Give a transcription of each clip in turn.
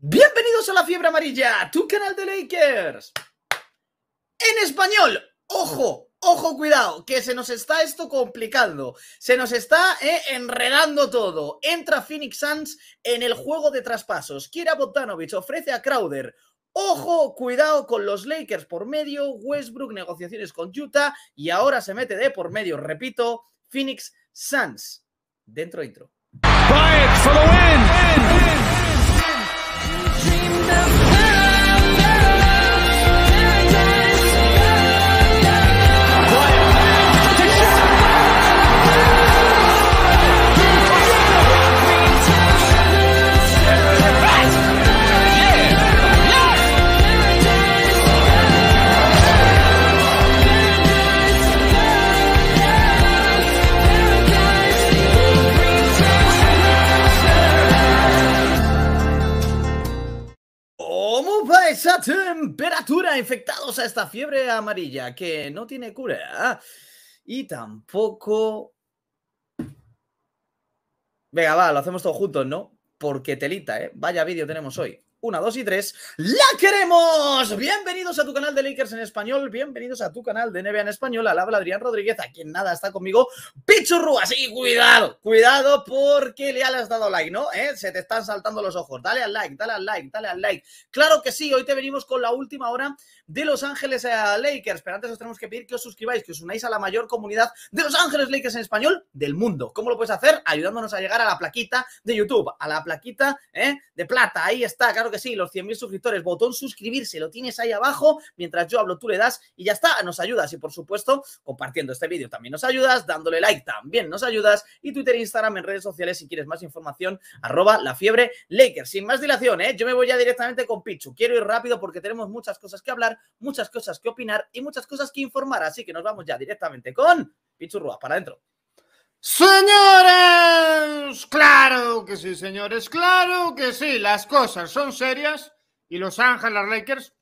Bienvenidos a La Fiebre Amarilla, tu canal de Lakers. En español, ojo, ojo, cuidado, que se nos está esto complicando, se nos está eh, enredando todo. Entra Phoenix Suns en el juego de traspasos. Kira botanovich ofrece a Crowder. Ojo, cuidado con los Lakers por medio, Westbrook negociaciones con Utah y ahora se mete de por medio, repito, Phoenix Suns. Dentro intro. esa temperatura, infectados a esta fiebre amarilla que no tiene cura y tampoco... Venga, va, lo hacemos todos juntos, ¿no? Porque telita, ¿eh? Vaya vídeo tenemos hoy. 1, 2 y 3. ¡La queremos! Bienvenidos a tu canal de Lakers en español, bienvenidos a tu canal de NBA en español. Al habla Adrián Rodríguez, aquí en nada está conmigo Pichurru Rúas. Y cuidado, cuidado porque le has dado like, ¿no? ¿Eh? Se te están saltando los ojos. Dale al like, dale al like, dale al like. Claro que sí, hoy te venimos con la última hora de Los Ángeles eh, Lakers. Pero antes os tenemos que pedir que os suscribáis, que os unáis a la mayor comunidad de Los Ángeles Lakers en español del mundo. ¿Cómo lo puedes hacer? Ayudándonos a llegar a la plaquita de YouTube, a la plaquita ¿eh? de plata. Ahí está, claro que sí, los 100.000 suscriptores, botón suscribirse, lo tienes ahí abajo, mientras yo hablo tú le das y ya está, nos ayudas y por supuesto compartiendo este vídeo también nos ayudas, dándole like también nos ayudas y Twitter, Instagram, en redes sociales si quieres más información, arroba la fiebre Laker Sin más dilación, ¿eh? yo me voy ya directamente con Pichu, quiero ir rápido porque tenemos muchas cosas que hablar, muchas cosas que opinar y muchas cosas que informar, así que nos vamos ya directamente con Pichu Rúa, para adentro. Señores, claro que sí, señores, claro que sí, las cosas son serias y Los Ángeles Lakers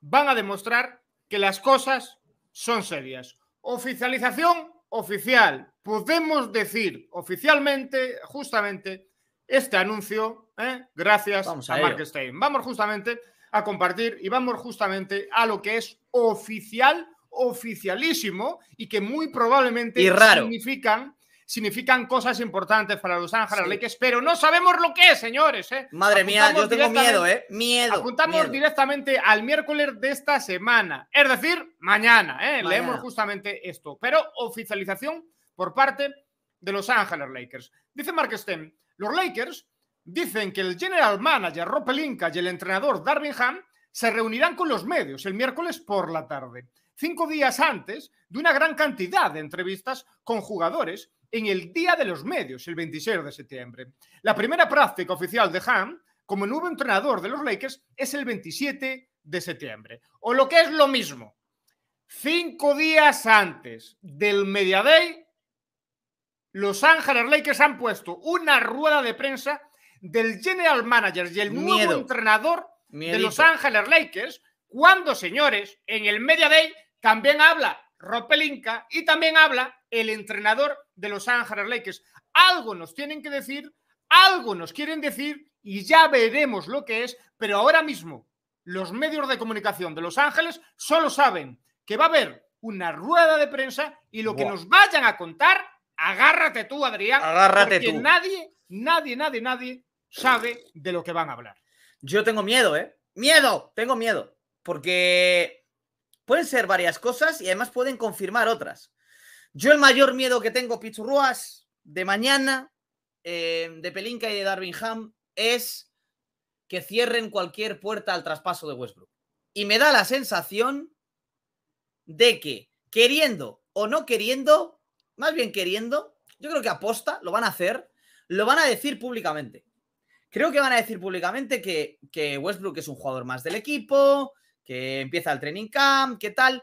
van a demostrar que las cosas son serias. Oficialización oficial, podemos decir oficialmente, justamente, este anuncio, ¿eh? gracias a, a Mark Stein. Vamos justamente a compartir y vamos justamente a lo que es oficial, oficialísimo y que muy probablemente y raro. significan significan cosas importantes para los Ángeles Lakers, pero no sabemos lo que es, señores. ¿eh? Madre mía, yo tengo miedo, ¿eh? Miedo. Apuntamos directamente al miércoles de esta semana, es decir, mañana, ¿eh? Leemos justamente esto, pero oficialización por parte de los Ángeles Lakers. Dice Mark Stem, los Lakers dicen que el general manager Rob Pelinka y el entrenador Darvin Ham se reunirán con los medios el miércoles por la tarde, cinco días antes de una gran cantidad de entrevistas con jugadores en el Día de los Medios, el 26 de septiembre. La primera práctica oficial de Ham como nuevo entrenador de los Lakers es el 27 de septiembre. O lo que es lo mismo, cinco días antes del Media Day, los Ángeles Lakers han puesto una rueda de prensa del general manager y el nuevo Miedo. entrenador de los Ángeles Lakers, cuando, señores, en el Media Day también habla Rob Pelinka y también habla el entrenador de los Ángeles Lakers. Algo nos tienen que decir, algo nos quieren decir y ya veremos lo que es, pero ahora mismo los medios de comunicación de Los Ángeles solo saben que va a haber una rueda de prensa y lo que nos vayan a contar, agárrate tú, Adrián, porque nadie, nadie, nadie, nadie sabe de lo que van a hablar. Yo tengo miedo, ¿eh? Miedo, tengo miedo, porque pueden ser varias cosas y además pueden confirmar otras. Yo el mayor miedo que tengo, Pichurruas, de mañana, eh, de Pelinka y de Darwinham, es que cierren cualquier puerta al traspaso de Westbrook. Y me da la sensación de que, queriendo o no queriendo, más bien queriendo, yo creo que aposta, lo van a hacer, lo van a decir públicamente. Creo que van a decir públicamente que, que Westbrook es un jugador más del equipo, que empieza el training camp, que tal.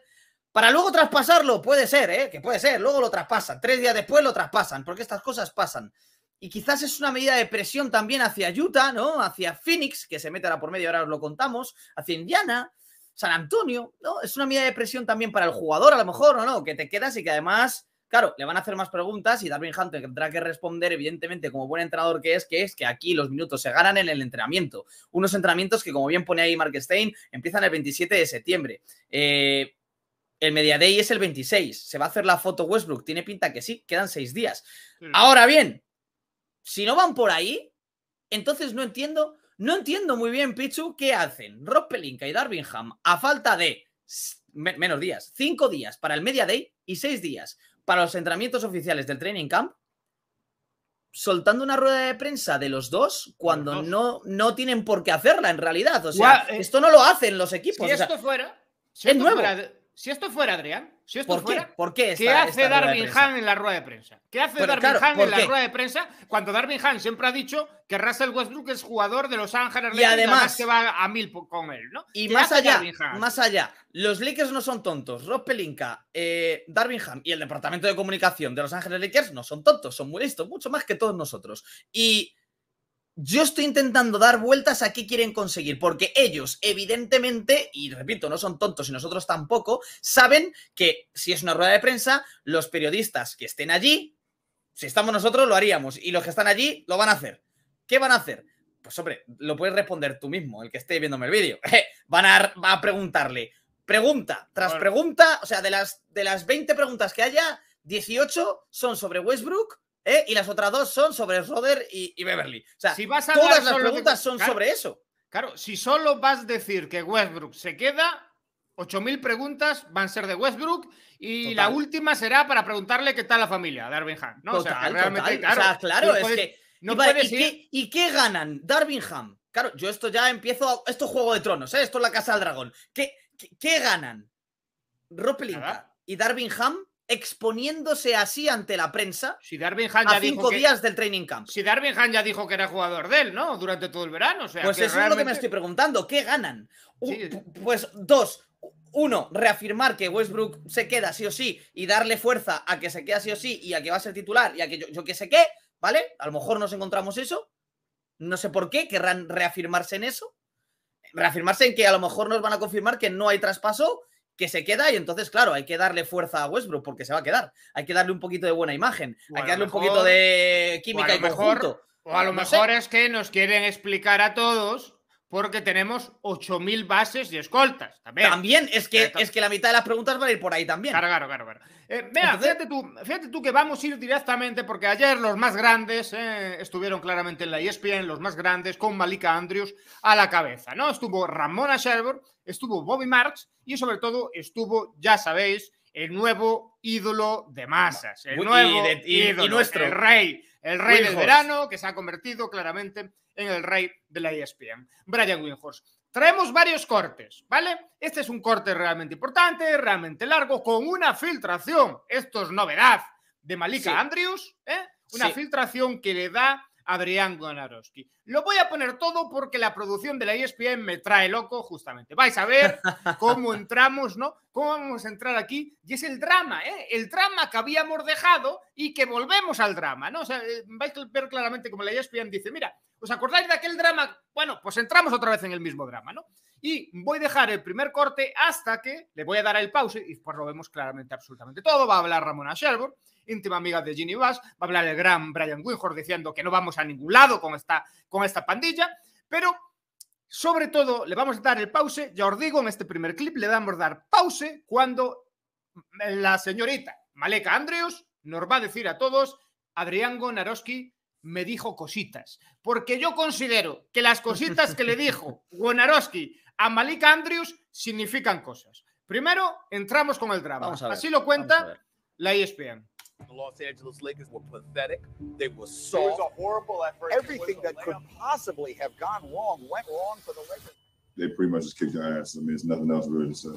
Para luego traspasarlo, puede ser, ¿eh? que puede ser, luego lo traspasan, tres días después lo traspasan, porque estas cosas pasan. Y quizás es una medida de presión también hacia Utah, ¿no? Hacia Phoenix, que se mete ahora por medio, ahora os lo contamos, hacia Indiana, San Antonio, ¿no? Es una medida de presión también para el jugador, a lo mejor, ¿no? no? Que te quedas y que además, claro, le van a hacer más preguntas y Darwin Hunter tendrá que responder, evidentemente, como buen entrenador que es, que es que aquí los minutos se ganan en el entrenamiento. Unos entrenamientos que, como bien pone ahí Mark Stein, empiezan el 27 de septiembre. Eh el Media Day es el 26. ¿Se va a hacer la foto Westbrook? Tiene pinta que sí, quedan seis días. Ahora bien, si no van por ahí, entonces no entiendo, no entiendo muy bien, Pichu, qué hacen Rob Pelinka y Darvingham a falta de menos días, cinco días para el Media Day y seis días para los entrenamientos oficiales del Training Camp, soltando una rueda de prensa de los dos cuando No, no tienen por qué hacerla en realidad. O sea, eh, esto no lo hacen los equipos. Si esto fuera, si esto fuera Adrián, si esto ¿Por fuera, qué? ¿Por qué, hace Darwin en la rueda de prensa? ¿Qué hace Darwin en la rueda de prensa cuando Darwin siempre ha dicho que Russell Westbrook es jugador de los Ángeles y además se va a mil con él, ¿no? Y más allá, más allá, los Lakers no son tontos. Rob Pelinka, eh, Darwin Ham y el departamento de comunicación de los Ángeles Lakers no son tontos, son muy listos, mucho más que todos nosotros. Y yo estoy intentando dar vueltas a qué quieren conseguir, porque ellos, evidentemente, y repito, no son tontos y nosotros tampoco, saben que si es una rueda de prensa, los periodistas que estén allí, si estamos nosotros, lo haríamos, y los que están allí, lo van a hacer. ¿Qué van a hacer? Pues hombre, lo puedes responder tú mismo, el que esté viéndome el vídeo. van a, preguntarle, pregunta tras pregunta, o sea, de las, de las 20 preguntas que haya, 18 son sobre Westbrook ¿eh? y las otras dos son sobre Roder y, Beverly. O sea, si vas todas las preguntas son sobre eso. Claro, si solo vas a decir que Westbrook se queda, 8.000 preguntas van a ser de Westbrook y la última será para preguntarle qué tal la familia de Darwin ¿no? Total, Claro, o sea, claro, es que... y, qué, ¿Y qué ganan Darwin Ham? Claro, yo esto ya empiezo. esto es Juego de Tronos, ¿eh? esto es la Casa del Dragón. ¿Qué, ganan? Ropelinka y Darwin exponiéndose así ante la prensa si a cinco días del training camp. Si Darwin Han ya dijo que era jugador de él, ¿no? Durante todo el verano. pues eso es lo que me estoy preguntando. ¿Qué ganan? Pues dos. Uno, reafirmar que Westbrook se queda sí o sí y darle fuerza a que se queda sí o sí y a que va a ser titular y a que yo, yo que sé qué, ¿vale? A lo mejor nos encontramos eso. No sé por qué querrán reafirmarse en eso. Reafirmarse en que a lo mejor nos van a confirmar que no hay traspaso que se queda y entonces, claro, hay que darle fuerza a Westbrook porque se va a quedar. Hay que darle un poquito de buena imagen, hay que darle un poquito de química y mejor, conjunto. O a lo mejor es que nos quieren explicar a todos porque tenemos 8.000 bases y escoltas. También, también es, que, es que la mitad de las preguntas van a ir por ahí también. Claro, claro, claro. claro. Eh, fíjate, tú, fíjate tú que vamos a ir directamente, porque ayer los más grandes eh, estuvieron claramente en la ESPN, los más grandes, con Malika Andrews a la cabeza, ¿no? Estuvo Ramona Sherwood, estuvo Bobby Marks y sobre todo estuvo, ya sabéis, el nuevo ídolo de masas, el nuevo y, nuestro. rey el rey del verano, que se ha convertido claramente en el rey de la ESPN, Brian Winhorst. Traemos varios cortes, ¿vale? Este es un corte realmente importante, realmente largo, con una filtración, esto es novedad, de Malika Andrews, ¿eh? una filtración que le da Adrián Gonarowski. Lo voy a poner todo porque la producción de la ESPN me trae loco justamente. Vais a ver cómo entramos, ¿no? Cómo vamos a entrar aquí. Y es el drama, ¿eh? El drama que habíamos dejado y que volvemos al drama, ¿no? O sea, eh, vais a ver claramente como la ESPN dice, mira, ¿Os acordáis de aquel drama? Bueno, pues entramos otra vez en el mismo drama, ¿no? Y voy a dejar el primer corte hasta que le voy a dar el pause y pues lo vemos claramente, absolutamente todo. Va a hablar Ramona Shelburne, íntima amiga de Ginny Bass, va a hablar el gran Brian Winhorst diciendo que no vamos a ningún lado con esta, con esta pandilla, pero sobre todo le vamos a dar el pause, ya os digo, en este primer clip le damos dar pause cuando la señorita Maleka Andrews nos va a decir a todos, Adrián Gonaroski me dijo cositas. Porque yo considero que las cositas que le dijo Wonarowski a Malik Andrews significan cosas. Primero, entramos con el drama. Así lo cuenta la ESPN. The Los Angeles Lakers were pathetic. They were soft. It was a horrible effort. Everything that could possibly have gone wrong went wrong for the Lakers. they pretty much just kicked your ass. I mean, it's nothing else really to say.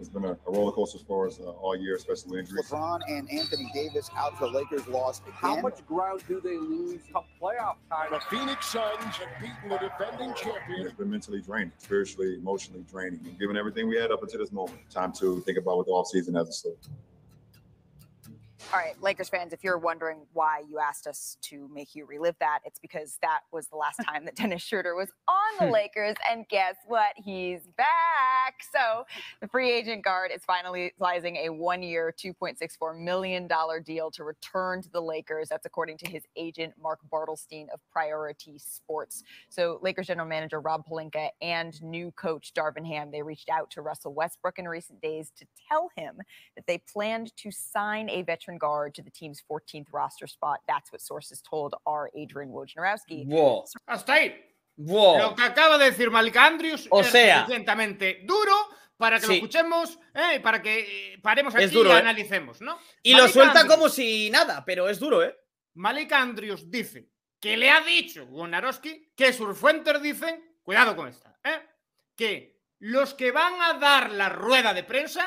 It's been a, roller coaster for us uh, all year, especially injuries. LeBron and Anthony Davis out the Lakers lost. Again. How much ground do they lose come playoff time? The Phoenix Suns have beaten the defending champion. It's been mentally draining, spiritually, emotionally draining, and given everything we had up until this moment. Time to think about what the offseason has to. store. All right, Lakers fans, if you're wondering why you asked us to make you relive that, it's because that was the last time that Dennis Schroeder was on the hmm. Lakers. And guess what? He's back. So the free agent guard is finalizing a one year, $2.64 million deal to return to the Lakers. That's according to his agent, Mark Bartlestein of Priority Sports. So Lakers general manager Rob Palinka and new coach Darvin Ham, they reached out to Russell Westbrook in recent days to tell him that they planned to sign a veteran guard to the team's 14th roster spot. That's what sources told our Adrian Wojnarowski. Wow. Hasta ahí. Lo que acaba de decir Malik Andrews es suficientemente duro para que lo escuchemos, eh, para que eh, paremos aquí duro, y eh. analicemos, ¿no? Y lo suelta como si nada, pero es duro, ¿eh? Malik Andrews dice que le ha dicho Wojnarowski, que sus fuentes dicen, cuidado con esta, ¿eh? que los que van a dar la rueda de prensa,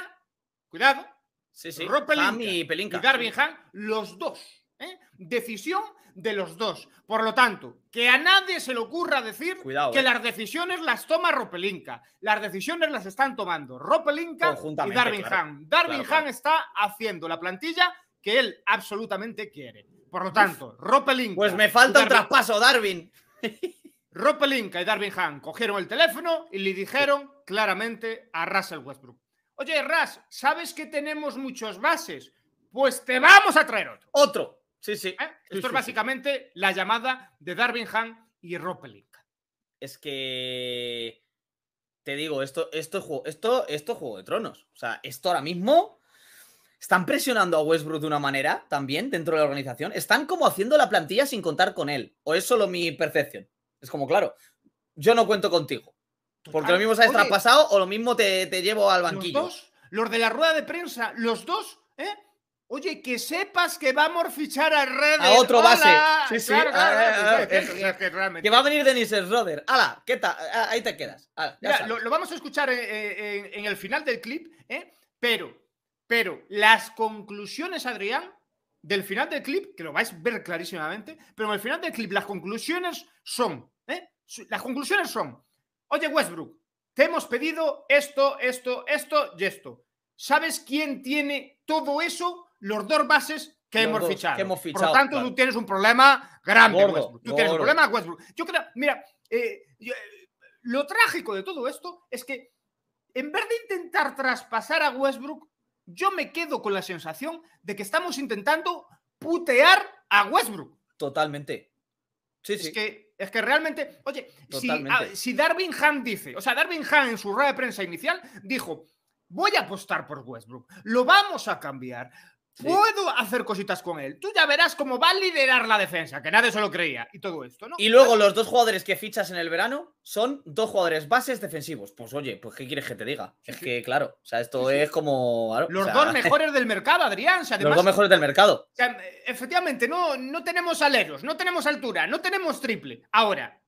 cuidado, Sí, sí. y, y Darwin Han, los dos. ¿eh? Decisión de los dos. Por lo tanto, que a nadie se le ocurra decir que eh. las decisiones las toma Ropelinka. Las decisiones las están tomando Ropelinka y Darwin Han. Darwin está haciendo la plantilla que él absolutamente quiere. Por lo tanto, Ropelinka. Pues me falta un traspaso, Darwin. Ropelinka y Darwin Han cogieron el teléfono y le dijeron claramente a Russell Westbrook Oye, Ras, ¿sabes que tenemos muchos bases? Pues te vamos a traer otro. Otro. Sí, sí. ¿Eh? Esto es básicamente la llamada de Darwin Han y Ropelink. Es que. Te digo, esto, esto, esto, esto es Juego de Tronos. O sea, esto ahora mismo. Están presionando a Westbrook de una manera también dentro de la organización. Están como haciendo la plantilla sin contar con él. O es solo mi percepción. Es como, claro, yo no cuento contigo. Porque lo mismo se ha pasado o lo mismo te, llevo al banquillo. Los, dos, los de la rueda de prensa, los dos, ¿eh? Oye, que sepas que vamos a fichar a Red A otro base. Sí, sí. que va a venir Denis Roder. Ala, ¿Qué tal? Ah, ah, ahí te quedas. Ah, lo, vamos a escuchar eh, eh, en, el final del clip, ¿eh? Pero, pero, las conclusiones, Adrián, del final del clip, que lo vais a ver clarísimamente, pero en el final del clip, las conclusiones son, ¿eh? Las conclusiones son Oye, Westbrook, te hemos pedido esto, esto, esto y esto. ¿Sabes quién tiene todo eso? Los dos bases que, hemos, fichado. Por lo tanto, tú tienes un problema grande, Westbrook. Tú tienes un problema, Westbrook. Yo creo, mira, eh, eh, lo trágico de todo esto es que en vez de intentar traspasar a Westbrook, yo me quedo con la sensación de que estamos intentando putear a Westbrook. Totalmente. Sí, es sí. que es que realmente, oye, si, Darwin Han dice, o sea, Darwin Han en su rueda de prensa inicial dijo, voy a apostar por Westbrook, lo vamos a cambiar, Puedo hacer cositas con él. Tú ya verás cómo va a liderar la defensa, que nadie se lo creía y todo esto, ¿no? Y luego los dos jugadores que fichas en el verano son dos jugadores bases defensivos. Pues oye, pues ¿qué quieres que te diga? es que claro, o sea, esto es como. los dos mejores del mercado, Adrián. los dos mejores del mercado. efectivamente, no, no tenemos aleros, no tenemos altura, no tenemos triple. Ahora,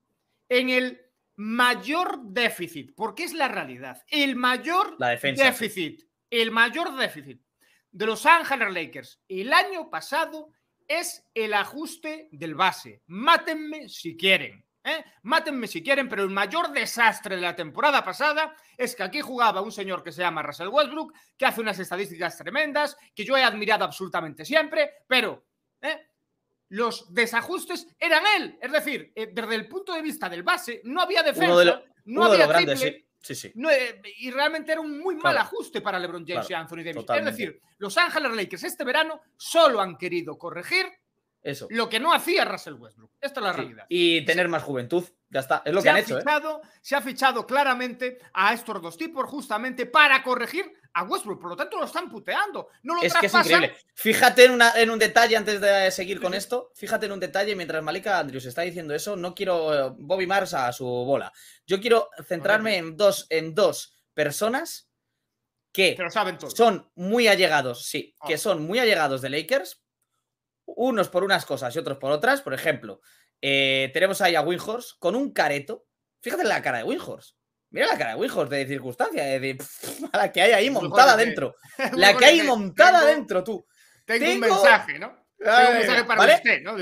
en el mayor déficit, porque es la realidad, el mayor déficit, el mayor déficit de Los Ángeles Lakers el año pasado es el ajuste del base. Mátenme si quieren. ¿eh? Mátenme si quieren, pero el mayor desastre de la temporada pasada es que aquí jugaba un señor que se llama Russell Westbrook, que hace unas estadísticas tremendas, que yo he admirado absolutamente siempre, pero ¿eh? los desajustes eran él. Es decir, eh, desde el punto de vista del base, no había defensa, no había eh, y realmente era un muy mal ajuste para LeBron James y Anthony Davis. Es decir, Los Ángeles Lakers este verano solo han querido corregir eso. lo que no hacía Russell Westbrook. Esta es la realidad. Y tener más juventud ya está, es lo se que han ha hecho. ¿eh? Fichado, Se ha fichado claramente a estos dos tipos justamente para corregir a Westbrook. Por lo tanto, lo están puteando. No lo es que es increíble. Fíjate en, un detalle antes de seguir con esto. Fíjate en un detalle. Mientras Malika Andrews está diciendo eso, no quiero eh, Bobby Mars a su bola. Yo quiero centrarme en dos, en dos personas que, son muy allegados, sí, ah. que son muy allegados de Lakers, unos por unas cosas y otros por otras. Por ejemplo, eh, tenemos ahí a Windhorse con un careto. Fíjate la cara de Windhorse. Mira la cara de Winhorse de circunstancia, de, la que hay ahí montada ¿eh? dentro. La que hay ¿eh? montada dentro, tú. Tengo, un mensaje, ¿no? Tengo un mensaje para usted, ¿no?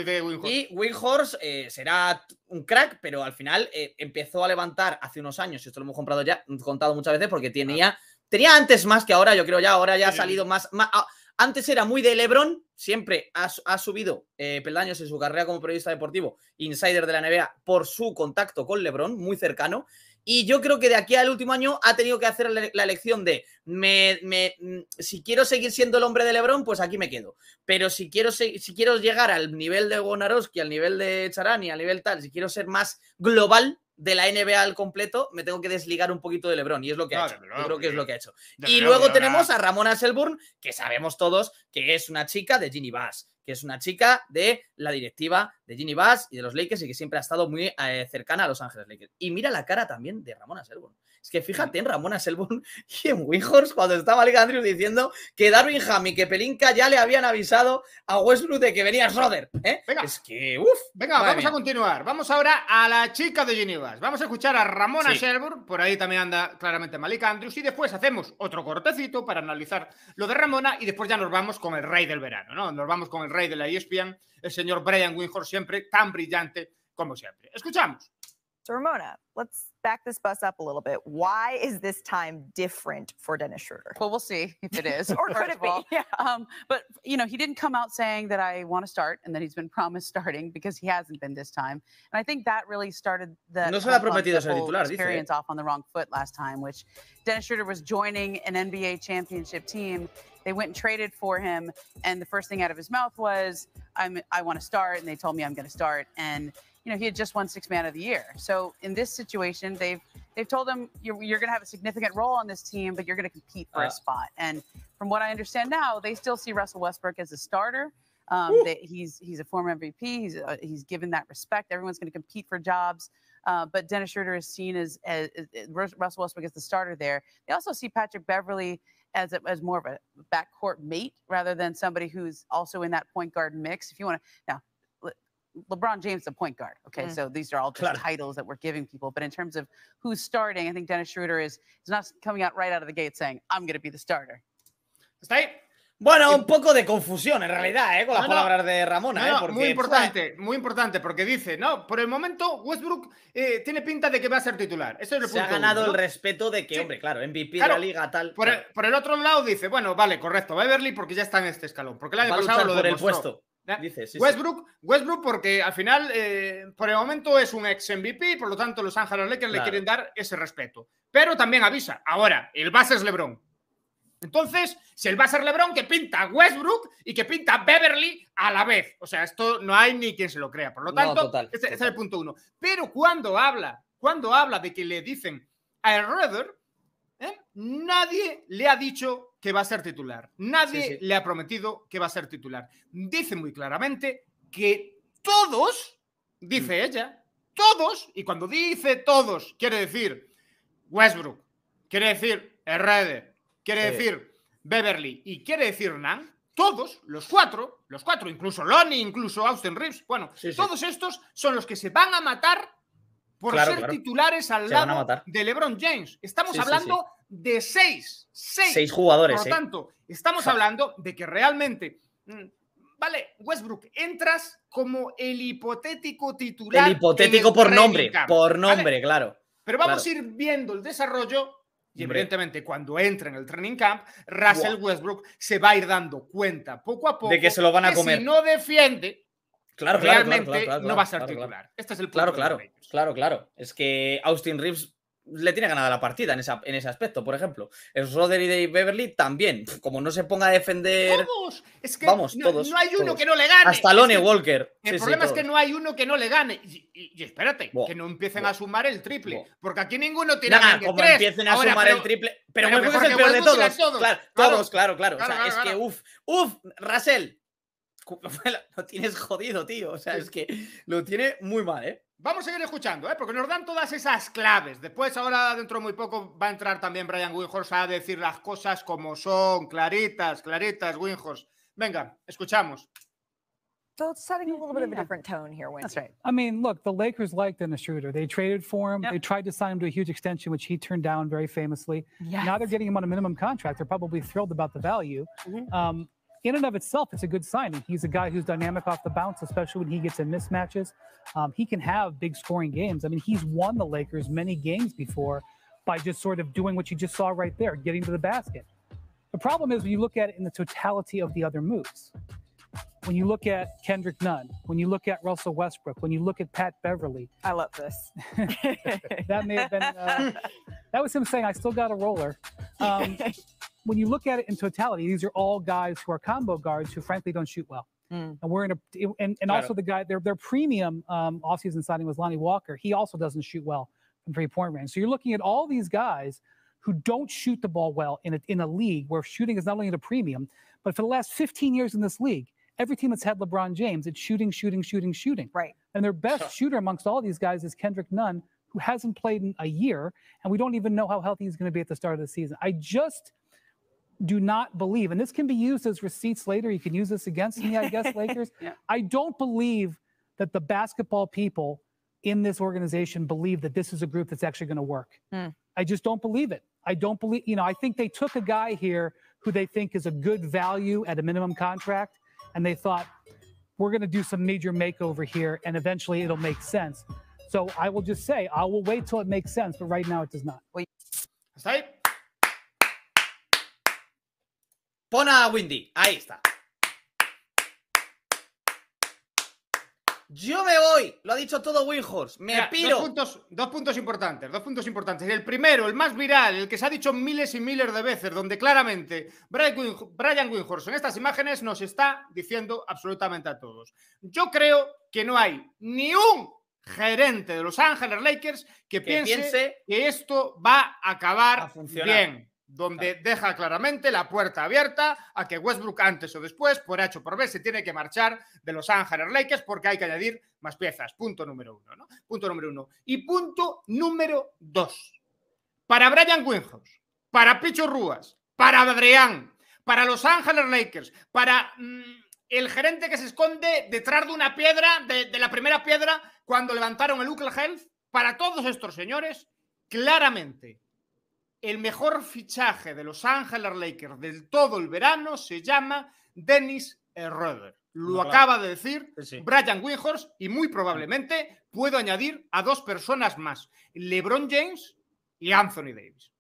Y Windhorse será un crack, pero al final empezó a levantar hace unos años, y esto lo hemos comprado ya, contado muchas veces, porque tenía, tenía antes más que ahora, yo creo ya, ahora ya ha salido más, ah, antes era muy de Lebron, siempre ha, subido eh, peldaños en su carrera como periodista deportivo, insider de la NBA, por su contacto con Lebron, muy cercano. Y yo creo que de aquí al último año ha tenido que hacer la elección de mm, si quiero seguir siendo el hombre de Lebron, pues aquí me quedo. Pero si quiero, si quiero llegar al nivel de Gonaroski, al nivel de Charani, al nivel tal, si quiero ser más global, de la NBA al completo, me tengo que desligar un poquito de LeBron y es lo que ha hecho. creo que es lo que ha hecho. Y luego tenemos a Ramona Selburn, que sabemos todos que es una chica de Ginny Bass, que es una chica de la directiva de Ginny Bass y de los Lakers y que siempre ha estado muy eh, cercana a Los Ángeles Lakers. Y mira la cara también de Ramona Selburn. Es que fíjate mm. en Ramona Selborn y en Winghorst cuando estaba Malik Andrews diciendo que Darwin Ham y que Pelinka ya le habían avisado a Westbrook de que venía Schroeder. ¿eh? es que, uff. Venga, vamos a continuar. Vamos ahora a la chica de Geneva. Vamos a escuchar a Ramona sí. Por ahí también anda claramente Malik Andrews. Y después hacemos otro cortecito para analizar lo de Ramona. Y después ya nos vamos con el rey del verano, ¿no? Nos vamos con el rey de la ESPN, el señor Brian Winghorst, siempre tan brillante como siempre. Escuchamos. Ramona, let's back this bus up a little bit. Why is this time different for Dennis Schroeder? Well, we'll see if it is. or could it be? Yeah. Um, but, you know, he didn't come out saying that I want to start and that he's been promised starting because he hasn't been this time. And I think that really started the no se prometido titular, experience dice, off on the wrong foot last time, which Dennis Schroeder was joining an NBA championship team. They went and traded for him, and the first thing out of his mouth was, I'm, I want to start. And they told me I'm going to start. And you know, he had just won six man of the year. So in this situation, they've they've told him you're, you're going to have a significant role on this team, but you're going to compete for uh, a spot. And from what I understand now, they still see Russell Westbrook as a starter. Um, they, he's he's a former MVP. He's uh, he's given that respect. Everyone's going to compete for jobs. Uh, but Dennis Schroeder is seen as, as, as Russell Westbrook as the starter there. They also see Patrick Beverly as, a, as more of a backcourt mate rather than somebody who's also in that point guard mix. If you want to, now LeBron James, the point guard. Okay, mm. so these are all just claro. titles that we're giving people. But in terms of who's starting, I think Dennis Schroeder is, is not coming out right out of the gate saying, I'm going to be the starter. Está ahí. Bueno, un poco de confusión en realidad, ¿eh? con las palabras de Ramona. ¿eh? muy importante, muy importante, porque dice, no, por el momento Westbrook eh, tiene pinta de que va a ser titular. es Se ha ganado el respeto de que, hombre, claro, MVP de la liga, tal. Por, el, otro lado dice, bueno, vale, correcto, Beverly porque ya está en este escalón. Porque el año pasado lo por El puesto. Westbrook, Westbrook, porque al final, eh, por el momento es un ex MVP, por lo tanto los Ángeles Lakers le quieren dar ese respeto. Pero también avisa, ahora, el base es LeBron. Entonces, si el a ser LeBron, que pinta Westbrook y que pinta Beverly a la vez. O sea, esto no hay ni quien se lo crea. Por lo tanto, ese, es el punto uno. Pero cuando habla, cuando habla de que le dicen a Rudder, Nadie le ha dicho que va a ser titular. Nadie le ha prometido que va a ser titular. Dice muy claramente que todos, dice mm. ella, todos, y cuando dice todos, quiere decir Westbrook, quiere decir red quiere decir Beverly y quiere decir Nan, todos, los cuatro, los cuatro, incluso Lonnie, incluso Austin Reeves, bueno, todos estos son los que se van a matar por ser titulares al lado de LeBron James. Estamos hablando de seis. Seis, jugadores. Por lo ¿eh? tanto, estamos hablando de que realmente. Mm, vale, Westbrook, entras como el hipotético titular. El hipotético por nombre, por nombre, claro. Pero vamos a ir viendo el desarrollo y evidentemente cuando entra en el training camp, Russell Westbrook se va a ir dando cuenta poco a poco de que se lo van a comer. Si no defiende, claro, realmente no va a ser titular. Este es el punto. Claro, claro, claro, claro. Es que Austin Reeves le tiene ganada la partida en, ese aspecto, por ejemplo. El Roderick de Beverly también, como no se ponga a defender. Todos, es que vamos, no, hay uno que no le gane. Hasta Lone Walker. El problema es que no hay uno que no le gane. Y, espérate, que no empiecen a sumar el triple, porque aquí ninguno tiene Nada, como tres. empiecen a sumar el triple, pero, mejor es el peor de todos. todos. Claro, claro, o sea, es que uff, uff, Russell, lo tienes jodido, tío. O sea, es que lo tiene muy mal, ¿eh? Vamos a seguir escuchando, ¿eh? porque nos dan todas esas claves. Después, ahora dentro de muy poco, va a entrar también Brian Winhorst a decir las cosas como son, claritas, claritas, Winhorst. Venga, escuchamos. So it's setting a little bit of a different tone here, Wendy. That's right. I mean, look, the Lakers liked Dennis Schroeder. They traded for him. They tried to sign him to a huge extension, which he turned down very famously. Now they're getting him on a minimum contract. They're probably thrilled about the value. Mm-hmm. Um, in and of itself, it's a good sign. He's a guy who's dynamic off the bounce, especially when he gets in mismatches. Um, he can have big scoring games. I mean, he's won the Lakers many games before by just sort of doing what you just saw right there, getting to the basket. The problem is when you look at it in the totality of the other moves. When you look at Kendrick Nunn, when you look at Russell Westbrook, when you look at Pat Beverly, I love this. that may have been uh, that was him saying, "I still got a roller." Um, when you look at it in totality, these are all guys who are combo guards who frankly don't shoot well. Mm. And we're in a and, and also the guy their their premium um, offseason signing was Lonnie Walker. He also doesn't shoot well from three point range. So you're looking at all these guys who don't shoot the ball well in a, in a league where shooting is not only at a premium, but for the last 15 years in this league, every team that's had LeBron James, it's shooting, shooting, shooting, shooting. Right. And their best huh. shooter amongst all these guys is Kendrick Nunn, who hasn't played in a year, and we don't even know how healthy he's going to be at the start of the season. I just do not believe, and this can be used as receipts later. You can use this against me, I guess, Lakers. Yeah. I don't believe that the basketball people in this organization believe that this is a group that's actually going to work. Mm. I just don't believe it. I don't believe, you know, I think they took a guy here who they think is a good value at a minimum contract, and they thought, we're going to do some major makeover here, and eventually it'll make sense. So I will just say, I will wait till it makes sense, but right now it does not. Wait. Stay. Pon a Windy. Ahí está. Yo me voy, lo ha dicho todo Winhorst, me piro. Dos puntos, importantes, dos puntos importantes. El primero, el más viral, el que se ha dicho miles y miles de veces, donde claramente Brian Winhorst, en estas imágenes nos está diciendo absolutamente a todos. Yo creo que no hay ni un gerente de Los Ángeles Lakers que, piense, que esto va a acabar bien donde deja claramente la puerta abierta a que Westbrook antes o después, por H o por B, se tiene que marchar de los Ángeles Lakers porque hay que añadir más piezas. Punto número uno, ¿no? Punto número uno. Y punto número dos. Para Brian Winhouse, para Picho Rúas, para Adrián, para los Ángeles Lakers, para mm, el gerente que se esconde detrás de una piedra, de, la primera piedra, cuando levantaron el ucla Health, para todos estos señores, claramente el mejor fichaje de Los Angeles Lakers del todo el verano se llama Dennis Roder. Lo acaba de decir Brian Windhorst y muy probablemente puedo añadir a dos personas más, LeBron James y Anthony Davis.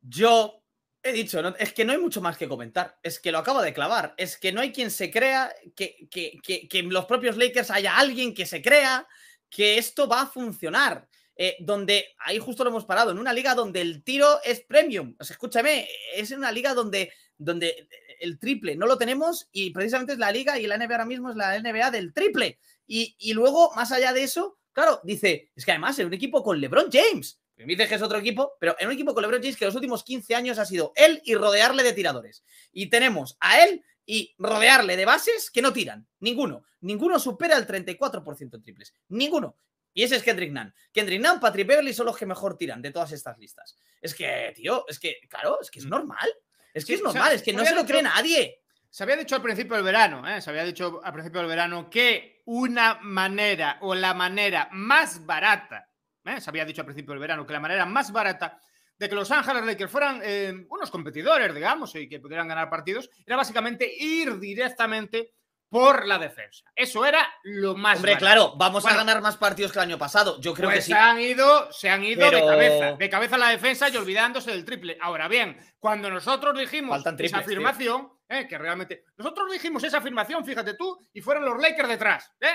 Yo he dicho, es que no hay mucho más que comentar, es que lo acaba de clavar, es que no hay quien se crea, que, que en los propios Lakers haya alguien que se crea que esto va a funcionar eh, donde ahí justo lo hemos parado, en una liga donde el tiro es premium. escúchame, es una liga donde, donde el triple no lo tenemos y precisamente es la liga y la NBA ahora mismo es la NBA del triple. Y, luego, más allá de eso, claro, dice, es que además en un equipo con LeBron James, me dices que es otro equipo, pero en un equipo con LeBron James que los últimos 15 años ha sido él y rodearle de tiradores. Y tenemos a él y rodearle de bases que no tiran. Ninguno. Ninguno supera el 34% en triples. Ninguno. Y ese es Kendrick Nunn. Kendrick Nunn, Patrick Beverly son los que mejor tiran de todas estas listas. Es que, tío, es que, claro, es que es mm. normal. Es que es normal, es que no se lo cree nadie. Se había dicho al principio del verano, ¿eh? se había dicho al principio del verano que una manera o la manera más barata, ¿eh? se había dicho al principio del verano que la manera más barata de que los Ángeles Lakers fueran eh, unos competidores, digamos, y que pudieran ganar partidos, era básicamente ir directamente por la defensa. Eso era lo más. Hombre, claro, vamos a ganar más partidos que el año pasado. Yo creo pues que se Han ido, se han ido de cabeza, de cabeza la defensa y olvidándose del triple. Ahora bien, cuando nosotros dijimos esa afirmación, eh, que realmente. Nosotros dijimos esa afirmación, fíjate tú, y fueron los Lakers detrás. Eh.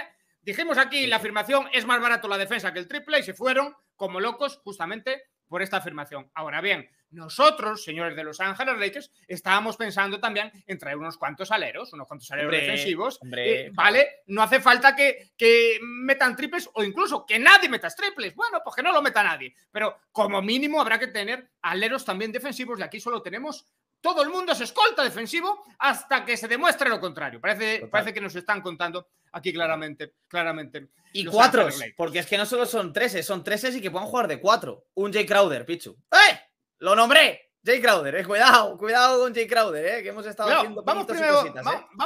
Dijimos aquí la afirmación es más barato la defensa que el triple y se fueron como locos justamente por esta afirmación. Ahora bien, nosotros, señores de Los Ángeles Lakers, estábamos pensando también en traer unos cuantos aleros, unos cuantos aleros defensivos. Eh, vale, no hace falta que, que, metan triples o incluso que nadie metas triples. Bueno, pues que no lo meta nadie. Pero como mínimo habrá que tener aleros también defensivos y aquí solo tenemos todo el mundo se escolta defensivo hasta que se demuestre lo contrario. Parece, parece que nos están contando aquí claramente. claramente y cuatro, porque es que no solo son tres, son treses y que puedan jugar de cuatro. Un Jay Crowder, Pichu. ¡Eh! ¡Lo nombré! Jay Crowder, eh, cuidado, cuidado con Jay Crowder, eh, que hemos estado vamos primero, eh.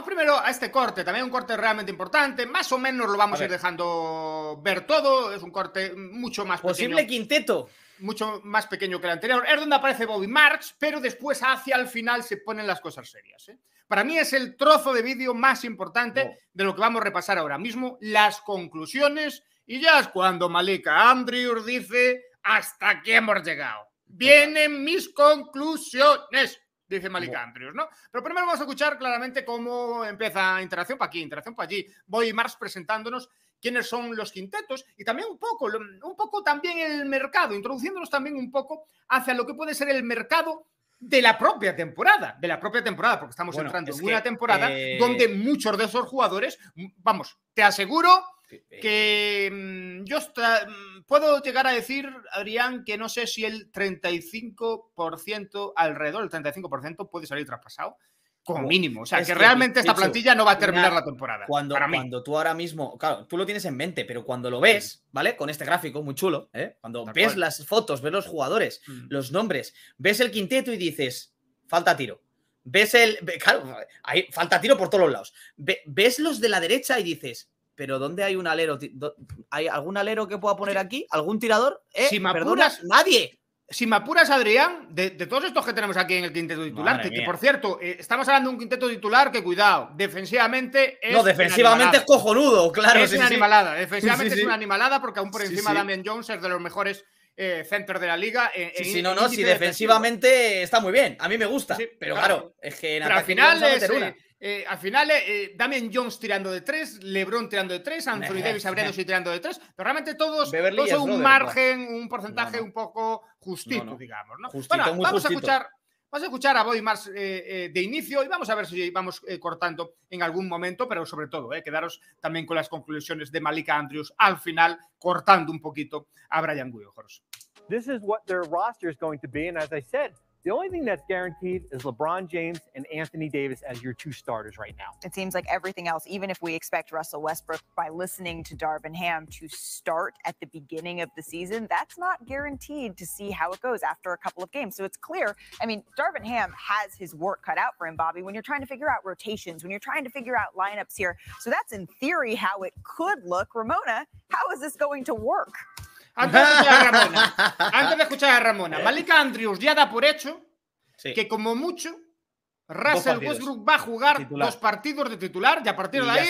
primero a este corte, también un corte realmente importante, más o menos lo vamos a, ir dejando ver todo, es un corte mucho más Posible quinteto mucho más pequeño que el anterior. Es donde aparece Bobby Marx pero después hacia el final se ponen las cosas serias. ¿eh? Para mí es el trozo de vídeo más importante de lo que vamos a repasar ahora mismo, las conclusiones, y ya es cuando Malika Andrews dice, hasta aquí hemos llegado. Vienen mis conclusiones, dice Malika Andrews, ¿no? Pero primero vamos a escuchar claramente cómo empieza interacción para aquí, interacción para allí. Bobby Marx presentándonos quiénes son los quintetos y también un poco, un poco también el mercado, introduciéndonos también un poco hacia lo que puede ser el mercado de la propia temporada, de la propia temporada, porque estamos entrando en una temporada eh, donde muchos de esos jugadores, vamos, te aseguro eh. que mm, yo mm, puedo llegar a decir, Adrián, que no sé si el 35%, alrededor el 35% puede salir traspasado como mínimo. O sea, que, realmente esta plantilla no va a terminar la temporada. Cuando, tú ahora mismo, claro, tú lo tienes en mente, pero cuando lo ves, ¿vale? Con este gráfico muy chulo, ¿eh? cuando ves las fotos, ves los jugadores, mm. los nombres, ves el quinteto y dices, falta tiro. Ves el. Claro, hay, falta tiro por todos los lados. ves los de la derecha y dices, pero ¿dónde hay un alero? ¿Hay algún alero que pueda poner aquí? ¿Algún tirador? ¿Eh? Si me nadie si me apuras, Adrián, de, todos estos que tenemos aquí en el quinteto titular, que, por cierto, eh, estamos hablando de un quinteto titular que, cuidado, defensivamente es. No, defensivamente es cojonudo, claro. Es una animalada, defensivamente es una animalada porque aún por encima Damian Jones es de los mejores centros eh, centers de la liga. si sí, sí, no, no, si defensivamente está muy bien, a mí me gusta, pero claro, es que en pero al final es, eh, eh, al final, eh, eh Jones tirando de tres, LeBron tirando de tres, Anthony Davis y y tirando de tres, pero realmente todos, todos un margen, un porcentaje un poco justito, digamos. bueno, vamos a escuchar. Vamos a escuchar a Mars eh, de inicio y vamos a ver si vamos cortando en algún momento, pero sobre todo, quedaros también con las conclusiones de Malika Andrews al final, cortando un poquito a Brian Guyojors. This is what their roster is going to be, and as I said, The only thing that's guaranteed is LeBron James and Anthony Davis as your two starters right now. It seems like everything else, even if we expect Russell Westbrook by listening to Darvin Ham to start at the beginning of the season, that's not guaranteed to see how it goes after a couple of games. So it's clear. I mean, Darvin Ham has his work cut out for him, Bobby, when you're trying to figure out rotations, when you're trying to figure out lineups here. So that's in theory how it could look. Ramona, how is this going to work? Antes de escuchar a Ramona, eh. Malika Andrews ya da por hecho que como mucho Russell Westbrook va a jugar los partidos de titular y a partir de ahí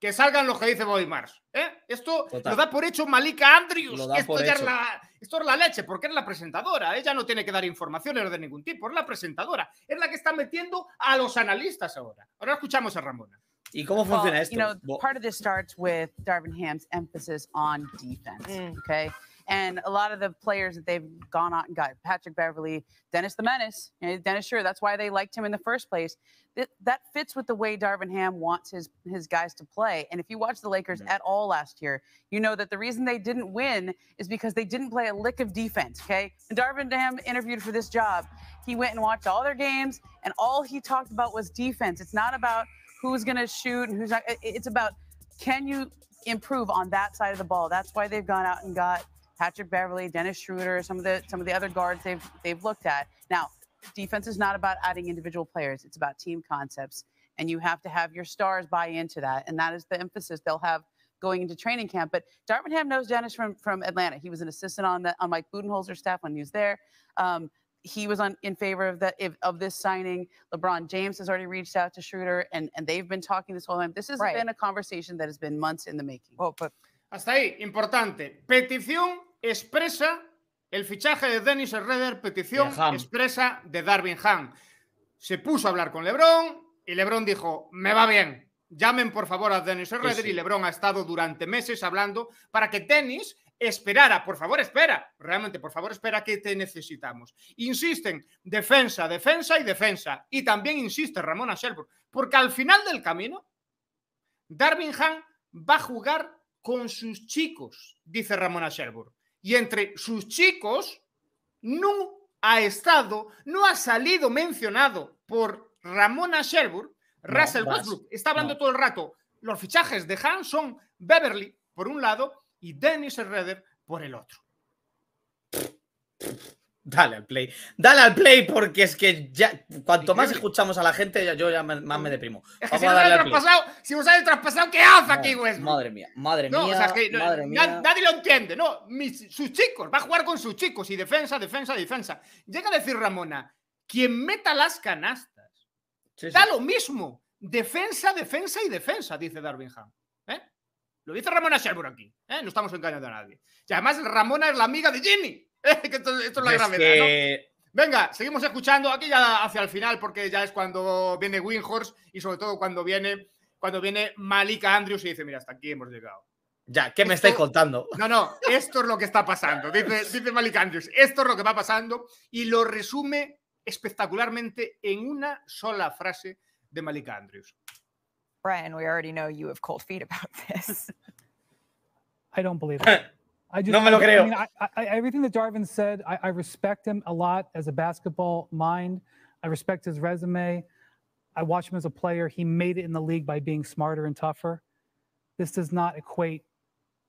que salgan los que dice Bobby Marsh. ¿eh? Esto lo da por hecho Malika Andrews. Esto, la, esto es la leche, porque es la presentadora. Ella no tiene que dar informaciones de ningún tipo, es la presentadora. Es la que está metiendo a los analistas ahora. Ahora escuchamos a Ramona. ¿Y cómo funciona well, esto? You know, well, part of this starts with Darvin Ham's emphasis on defense. Mm. Okay. And a lot of the players that they've gone out and got, Patrick Beverly, Dennis the Menace, you know, Dennis Sure, that's why they liked him in the first place. That, that fits with the way Darvin Ham wants his, his guys to play. And if you watch the Lakers mm-hmm. at all last year, you know that the reason they didn't win is because they didn't play a lick of defense, okay? and Darvin Ham interviewed for this job, he went and watched all their games, and all he talked about was defense. It's not about – who's going to shoot and who's not. It's about can you improve on that side of the ball. That's why they've gone out and got Patrick Beverly, Dennis Schroeder, some of the some of the other guards they've they've looked at. Now, defense is not about adding individual players; it's about team concepts, and you have to have your stars buy into that, and that is the emphasis they'll have going into training camp. But Darvinham knows Dennis from from Atlanta. He was an assistant on the on Mike Budenholzer's staff when he was there. Um, he was on in favor of that if, of this signing. LeBron James has already reached out to Schroeder, and and they've been talking this whole time. This has been a conversation that has been months in the making. Oh, but... Hasta ahí, importante. Petición expresa el fichaje de Dennis Redder, petición expresa de Darwin Ham. Se puso a hablar con LeBron y LeBron dijo, me va bien. Llamen por favor a Dennis Redder y LeBron ha estado durante meses hablando para que Dennis esperara, por favor, espera, realmente, por favor, espera que te necesitamos. Insisten, defensa, defensa y defensa. Y también insiste Ramona Shelburne, porque al final del camino, Darwin Han va a jugar con sus chicos, dice Ramona Shelburne. Y entre sus chicos, no ha estado, no ha salido mencionado por Ramona Shelburne, Russell Westbrook. Está hablando todo el rato. Los fichajes de Han son Beverly, por un lado, y Dennis Redder por el otro. Dale al play, dale al play porque es que ya cuanto más escuchamos a la gente, yo ya más me deprimo. Es que si, a darle traspasado, si traspasado, ¿qué hace aquí, güey. Madre mía, madre mía. nadie lo entiende, sus chicos, va a jugar con sus chicos y defensa, defensa, defensa. Llega a decir Ramona, quien meta las canastas, da lo mismo. Defensa, defensa y defensa, dice Darwin Ham dice Ramona Sherburne aquí. ¿eh? No estamos engañando a nadie. Y además, Ramona es la amiga de Ginny. ¿eh? esto, es la gravedad, Venga, seguimos escuchando aquí ya hacia el final, porque ya es cuando viene Winhorse y sobre todo cuando viene, cuando viene Malika Andrews y dice, mira, hasta aquí hemos llegado. Ya, ¿qué me estáis contando? No, no, esto es lo que está pasando, dice, Malika Andrews. Esto es lo que va pasando y lo resume espectacularmente en una sola frase de Malika Andrews. Brian, we already know you have cold feet about this. I don't believe it. I just, no I I mean, I, I, everything that Darvin said, I, I respect him a lot as a basketball mind. I respect his resume. I watch him as a player. He made it in the league by being smarter and tougher. This does not equate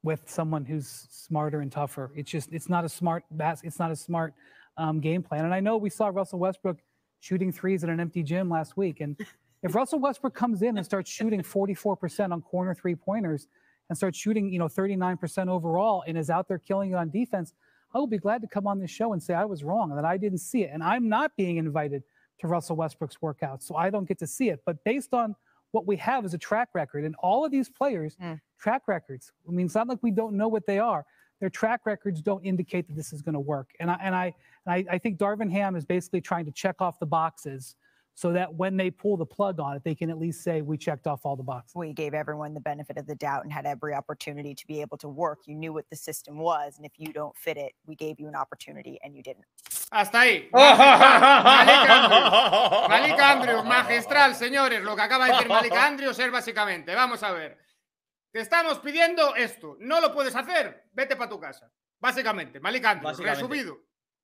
with someone who's smarter and tougher. It's just it's not a smart it's not a smart um, game plan. And I know we saw Russell Westbrook shooting threes in an empty gym last week, and If Russell Westbrook comes in and starts shooting 44% on corner three pointers and starts shooting, you know, 39% overall and is out there killing it on defense, I will be glad to come on this show and say I was wrong and that I didn't see it. And I'm not being invited to Russell Westbrook's workouts, so I don't get to see it. But based on what we have is a track record, and all of these players, mm. track records. I mean, it's not like we don't know what they are. Their track records don't indicate that this is going to work. And I and I, and I I think Darvin Ham is basically trying to check off the boxes so that when they pull the plug on it, they can at least say we checked off all the boxes. We gave everyone the benefit of the doubt and had every opportunity to be able to work. You knew what the system was, and if you don't fit it, we gave you an opportunity and you didn't. Hasta ahí. Malik Andrews. Malik Andrews, magistral, señores. Lo que acaba de decir Malik Andrews es básicamente, vamos a ver. Te estamos pidiendo esto. No lo puedes hacer. Vete para tu casa. Básicamente, Malik Andrews, básicamente. resumido.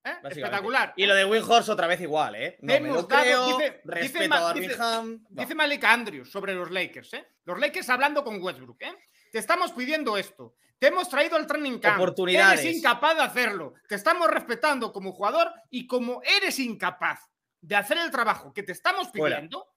¿Eh? Espectacular. Y ¿eh? lo de Will otra vez igual, ¿eh? No me lo Dice, respeto a Andrews sobre los Lakers, ¿eh? Los Lakers hablando con Westbrook, ¿eh? Te estamos pidiendo esto. Te hemos traído al training camp. Oportunidades. Eres incapaz de hacerlo. Te estamos respetando como jugador y como eres incapaz de hacer el trabajo que te estamos pidiendo,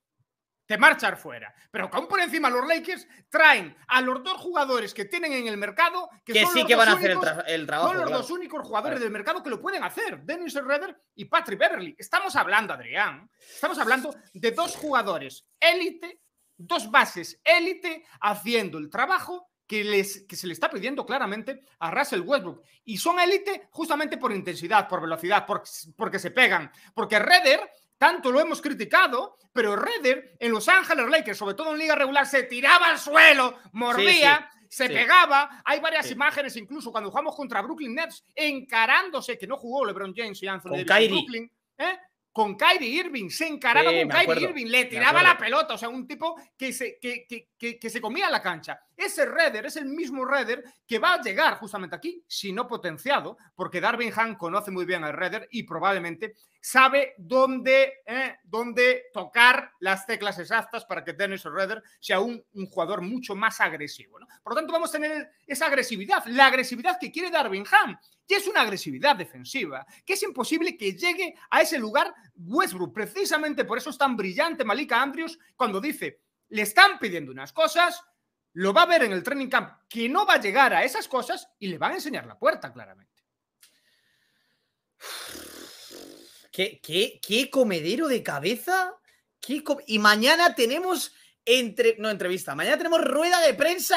de marchar fuera. Pero aún por encima los Lakers traen a los dos jugadores que tienen en el mercado, que, son sí los que van a hacer el, trabajo. los únicos jugadores del mercado que lo pueden hacer, Dennis Redder y Patrick Beverly. Estamos hablando, Adrián, estamos hablando de dos jugadores élite, dos bases élite, haciendo el trabajo que, les, que, se le está pidiendo claramente a Russell Westbrook. Y son élite justamente por intensidad, por velocidad, porque se pegan. Porque Redder tanto lo hemos criticado, pero Redder en Los Ángeles Lakers, sobre todo en liga regular, se tiraba al suelo, mordía, se pegaba. Hay varias imágenes, incluso cuando jugamos contra Brooklyn Nets, encarándose, que no jugó LeBron James y Anthony Con Davis Brooklyn, ¿eh? Con Kyrie Irving, se encaraba con Kyrie Irving, le tiraba la pelota, o sea, un tipo que se, que se comía la cancha. Ese Redder es el mismo Redder que va a llegar justamente aquí, si no potenciado, porque Darwin Ham conoce muy bien al Redder y probablemente sabe eh, dónde, tocar las teclas exactas para que Dennis Redder sea un, jugador mucho más agresivo. Por lo tanto, vamos a tener esa agresividad, la agresividad que quiere Darwin Ham, que es una agresividad defensiva, que es imposible que llegue a ese lugar Westbrook. Precisamente por eso es tan brillante Malika Andrews cuando dice, le están pidiendo unas cosas, lo va a ver en el training camp, que no va a llegar a esas cosas y le van a enseñar la puerta, claramente. ¿Qué, qué, qué comedero de cabeza? y mañana tenemos entre no entrevista, mañana tenemos rueda de prensa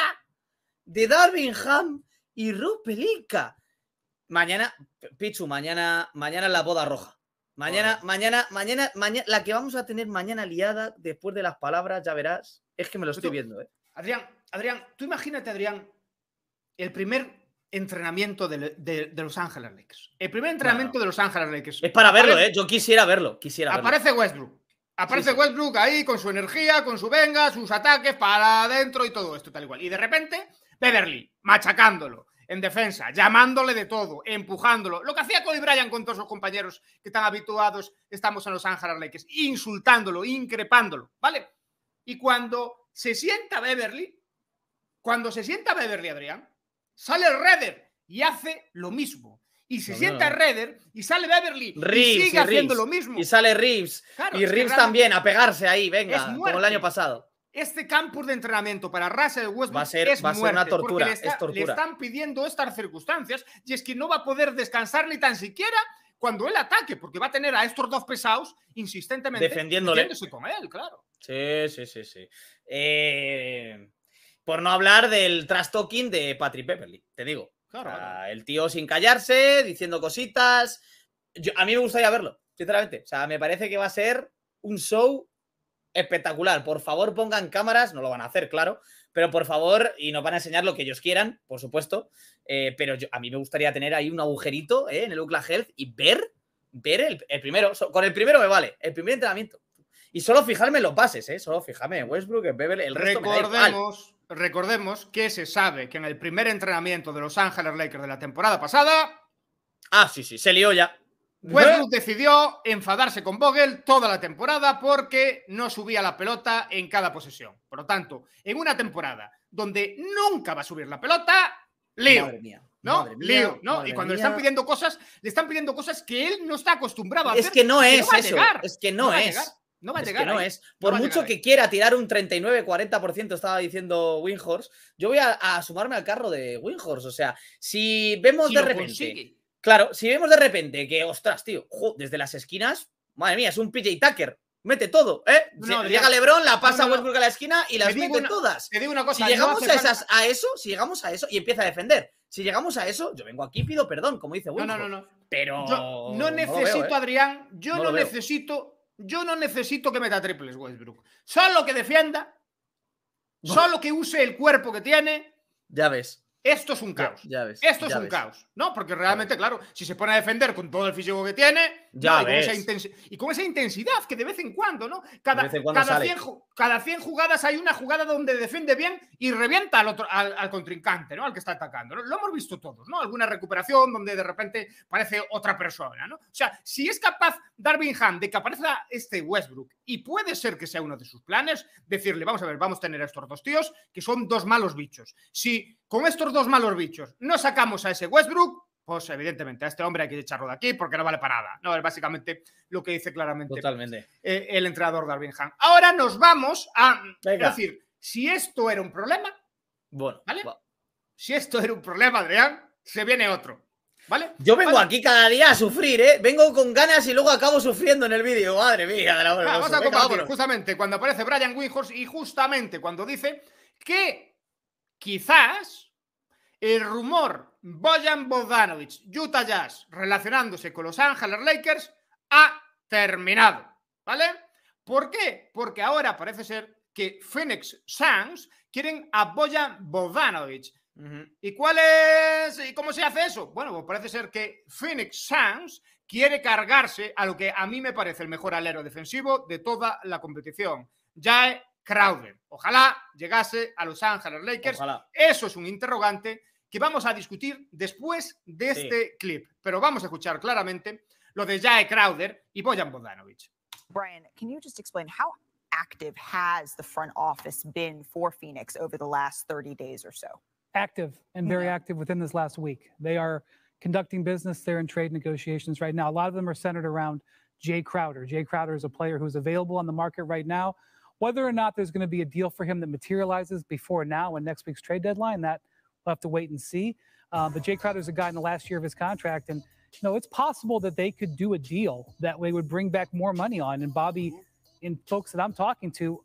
de Darwin Ham y Rupelica Mañana, Pichu, mañana, mañana la boda roja. Mañana, mañana, mañana, mañana, la que vamos a tener mañana liada después de las palabras, ya verás. Es que me lo estoy viendo, ¿eh? Adrián, Adrián, tú imagínate, Adrián, el primer entrenamiento de, Los Ángeles Lakers. El primer entrenamiento de Los Ángeles Lakers. Es para verlo, ¿eh? Yo quisiera verlo, quisiera Aparece Westbrook. Aparece Westbrook ahí con su energía, con su venga, sus ataques para adentro y todo esto, tal y cual. Y de repente, Beverly, machacándolo en defensa, llamándole de todo, empujándolo. Lo que hacía Kobe Bryant con todos sus compañeros que están habituados, estamos en Los Ángeles Lakers, insultándolo, increpándolo, ¿vale? Y cuando se sienta Beverly, cuando se sienta Beverly, Adrián, sale Redder y hace lo mismo. Y se sienta Redder y sale Beverly y sigue haciendo lo mismo. Y sale Reeves. y Reeves también a pegarse ahí, venga, como el año pasado. Este campus de entrenamiento para Russell Westbrook va a ser, va a ser una tortura, tortura. Le están pidiendo estas circunstancias y es que no va a poder descansar ni tan siquiera cuando él ataque, porque va a tener a estos dos pesados insistentemente defendiéndole con él, claro. Sí, sí, sí, sí. Eh, por no hablar del trash de Patrick Beverly, te digo. Claro, El tío sin callarse, diciendo cositas. a mí me gustaría verlo, sinceramente. O sea, me parece que va a ser un show espectacular. Por favor, pongan cámaras, no lo van a hacer, claro, pero por favor, y nos van a enseñar lo que ellos quieran, por supuesto, eh, pero a mí me gustaría tener ahí un agujerito eh, en el Ucla Health y ver, ver el, primero. con el primero me vale, el primer entrenamiento. Y solo fijarme en los bases, ¿eh? Solo fijarme Westbrook, en Beverly, el resto recordemos, recordemos que se sabe que en el primer entrenamiento de Los Ángeles Lakers de la temporada pasada. Ah, sí, sí, se lió ya. Westbrook decidió enfadarse con Vogel toda la temporada porque no subía la pelota en cada posesión. Por lo tanto, en una temporada donde nunca va a subir la pelota, Leo. ¿no? Leo, ¿no? y cuando le están pidiendo cosas, le están pidiendo cosas que él no está acostumbrado a hacer. Es que no es eso. Es que no, es. no va a llegar. Es que no es. Por mucho que quiera tirar un 39-40%, estaba diciendo Winhorse, yo voy a, sumarme al carro de Winhorse. O sea, si vemos de repente. Claro, si vemos de repente que, ostras, tío, desde las esquinas, madre mía, es un PJ Tucker mete todo, ¿eh? llega Lebron, la pasa Westbrook a la esquina y las mete todas. Te digo una cosa. Si llegamos a, esas, a eso, si llegamos a eso, y empieza a defender. Si llegamos a eso, yo vengo aquí, pido perdón, como dice Westbrook. No, no, no. Pero... no necesito, ¿eh? Adrián, yo no, necesito... Yo no necesito que meta triples Westbrook. Solo que defienda, solo que use el cuerpo que tiene. Ya ves. Esto es un caos. Esto es un caos. No, porque realmente, claro, si se pone a defender con todo el físico que tiene ya ves. Y, con esa intensidad que de vez en cuando, ¿no? Cada, cada, 100, jugadas hay una jugada donde defiende bien y revienta al, otro, al, contrincante, ¿no? Al que está atacando. Lo hemos visto todos, ¿no? Alguna recuperación donde de repente parece otra persona, ¿no? O sea, si es capaz Darwin Hunt de que aparezca este Westbrook y puede ser que sea uno de sus planes, decirle, vamos a ver, vamos a tener a estos dos tíos que son dos malos bichos. Si con estos dos malos bichos no sacamos a ese Westbrook, pues evidentemente a este hombre hay que echarlo de aquí porque no vale para nada. No, es básicamente lo que dice claramente eh, el entrenador Darwin Han. Ahora nos vamos a decir, si esto era un problema, bueno, ¿vale? Si esto era un problema, Adrián, se viene otro. ¿Vale? Yo vengo aquí cada día a sufrir, ¿eh? Vengo con ganas y luego acabo sufriendo en el vídeo. Madre mía, de la ah, hora, vamos a justamente cuando aparece Brian Windhorst y justamente cuando dice que quizás el rumor Bojan Bogdanovic, Utah Jazz, relacionándose con los Ángeles Lakers, ha terminado. ¿Vale? ¿Por qué? Porque ahora parece ser que Phoenix Suns quieren a Bojan Bogdanovic. ¿Y cuál es? ¿Y cómo se hace eso? Bueno, pues parece ser que Phoenix Suns quiere cargarse a lo que a mí me parece el mejor alero defensivo de toda la competición, Jae Crowder. Ojalá llegase a Los Ángeles Lakers. Eso es un interrogante que vamos a discutir después de sí. este clip. Pero vamos a escuchar claramente lo de Jae Crowder y Bojan Bogdanovic. Brian, can you just explain how active has the front office been for Phoenix over the last 30 days or so? Active and very yeah. active within this last week. They are conducting business. They're in trade negotiations right now. A lot of them are centered around Jay Crowder. Jay Crowder is a player who's available on the market right now. Whether or not there's going to be a deal for him that materializes before now and next week's trade deadline, that – We'll have to wait and see. Uh, but Jay Crowder's a guy in the last year of his contract, and you know it's possible that they could do a deal that way would bring back more money on. And Bobby, mm-hmm. in folks that I'm talking to,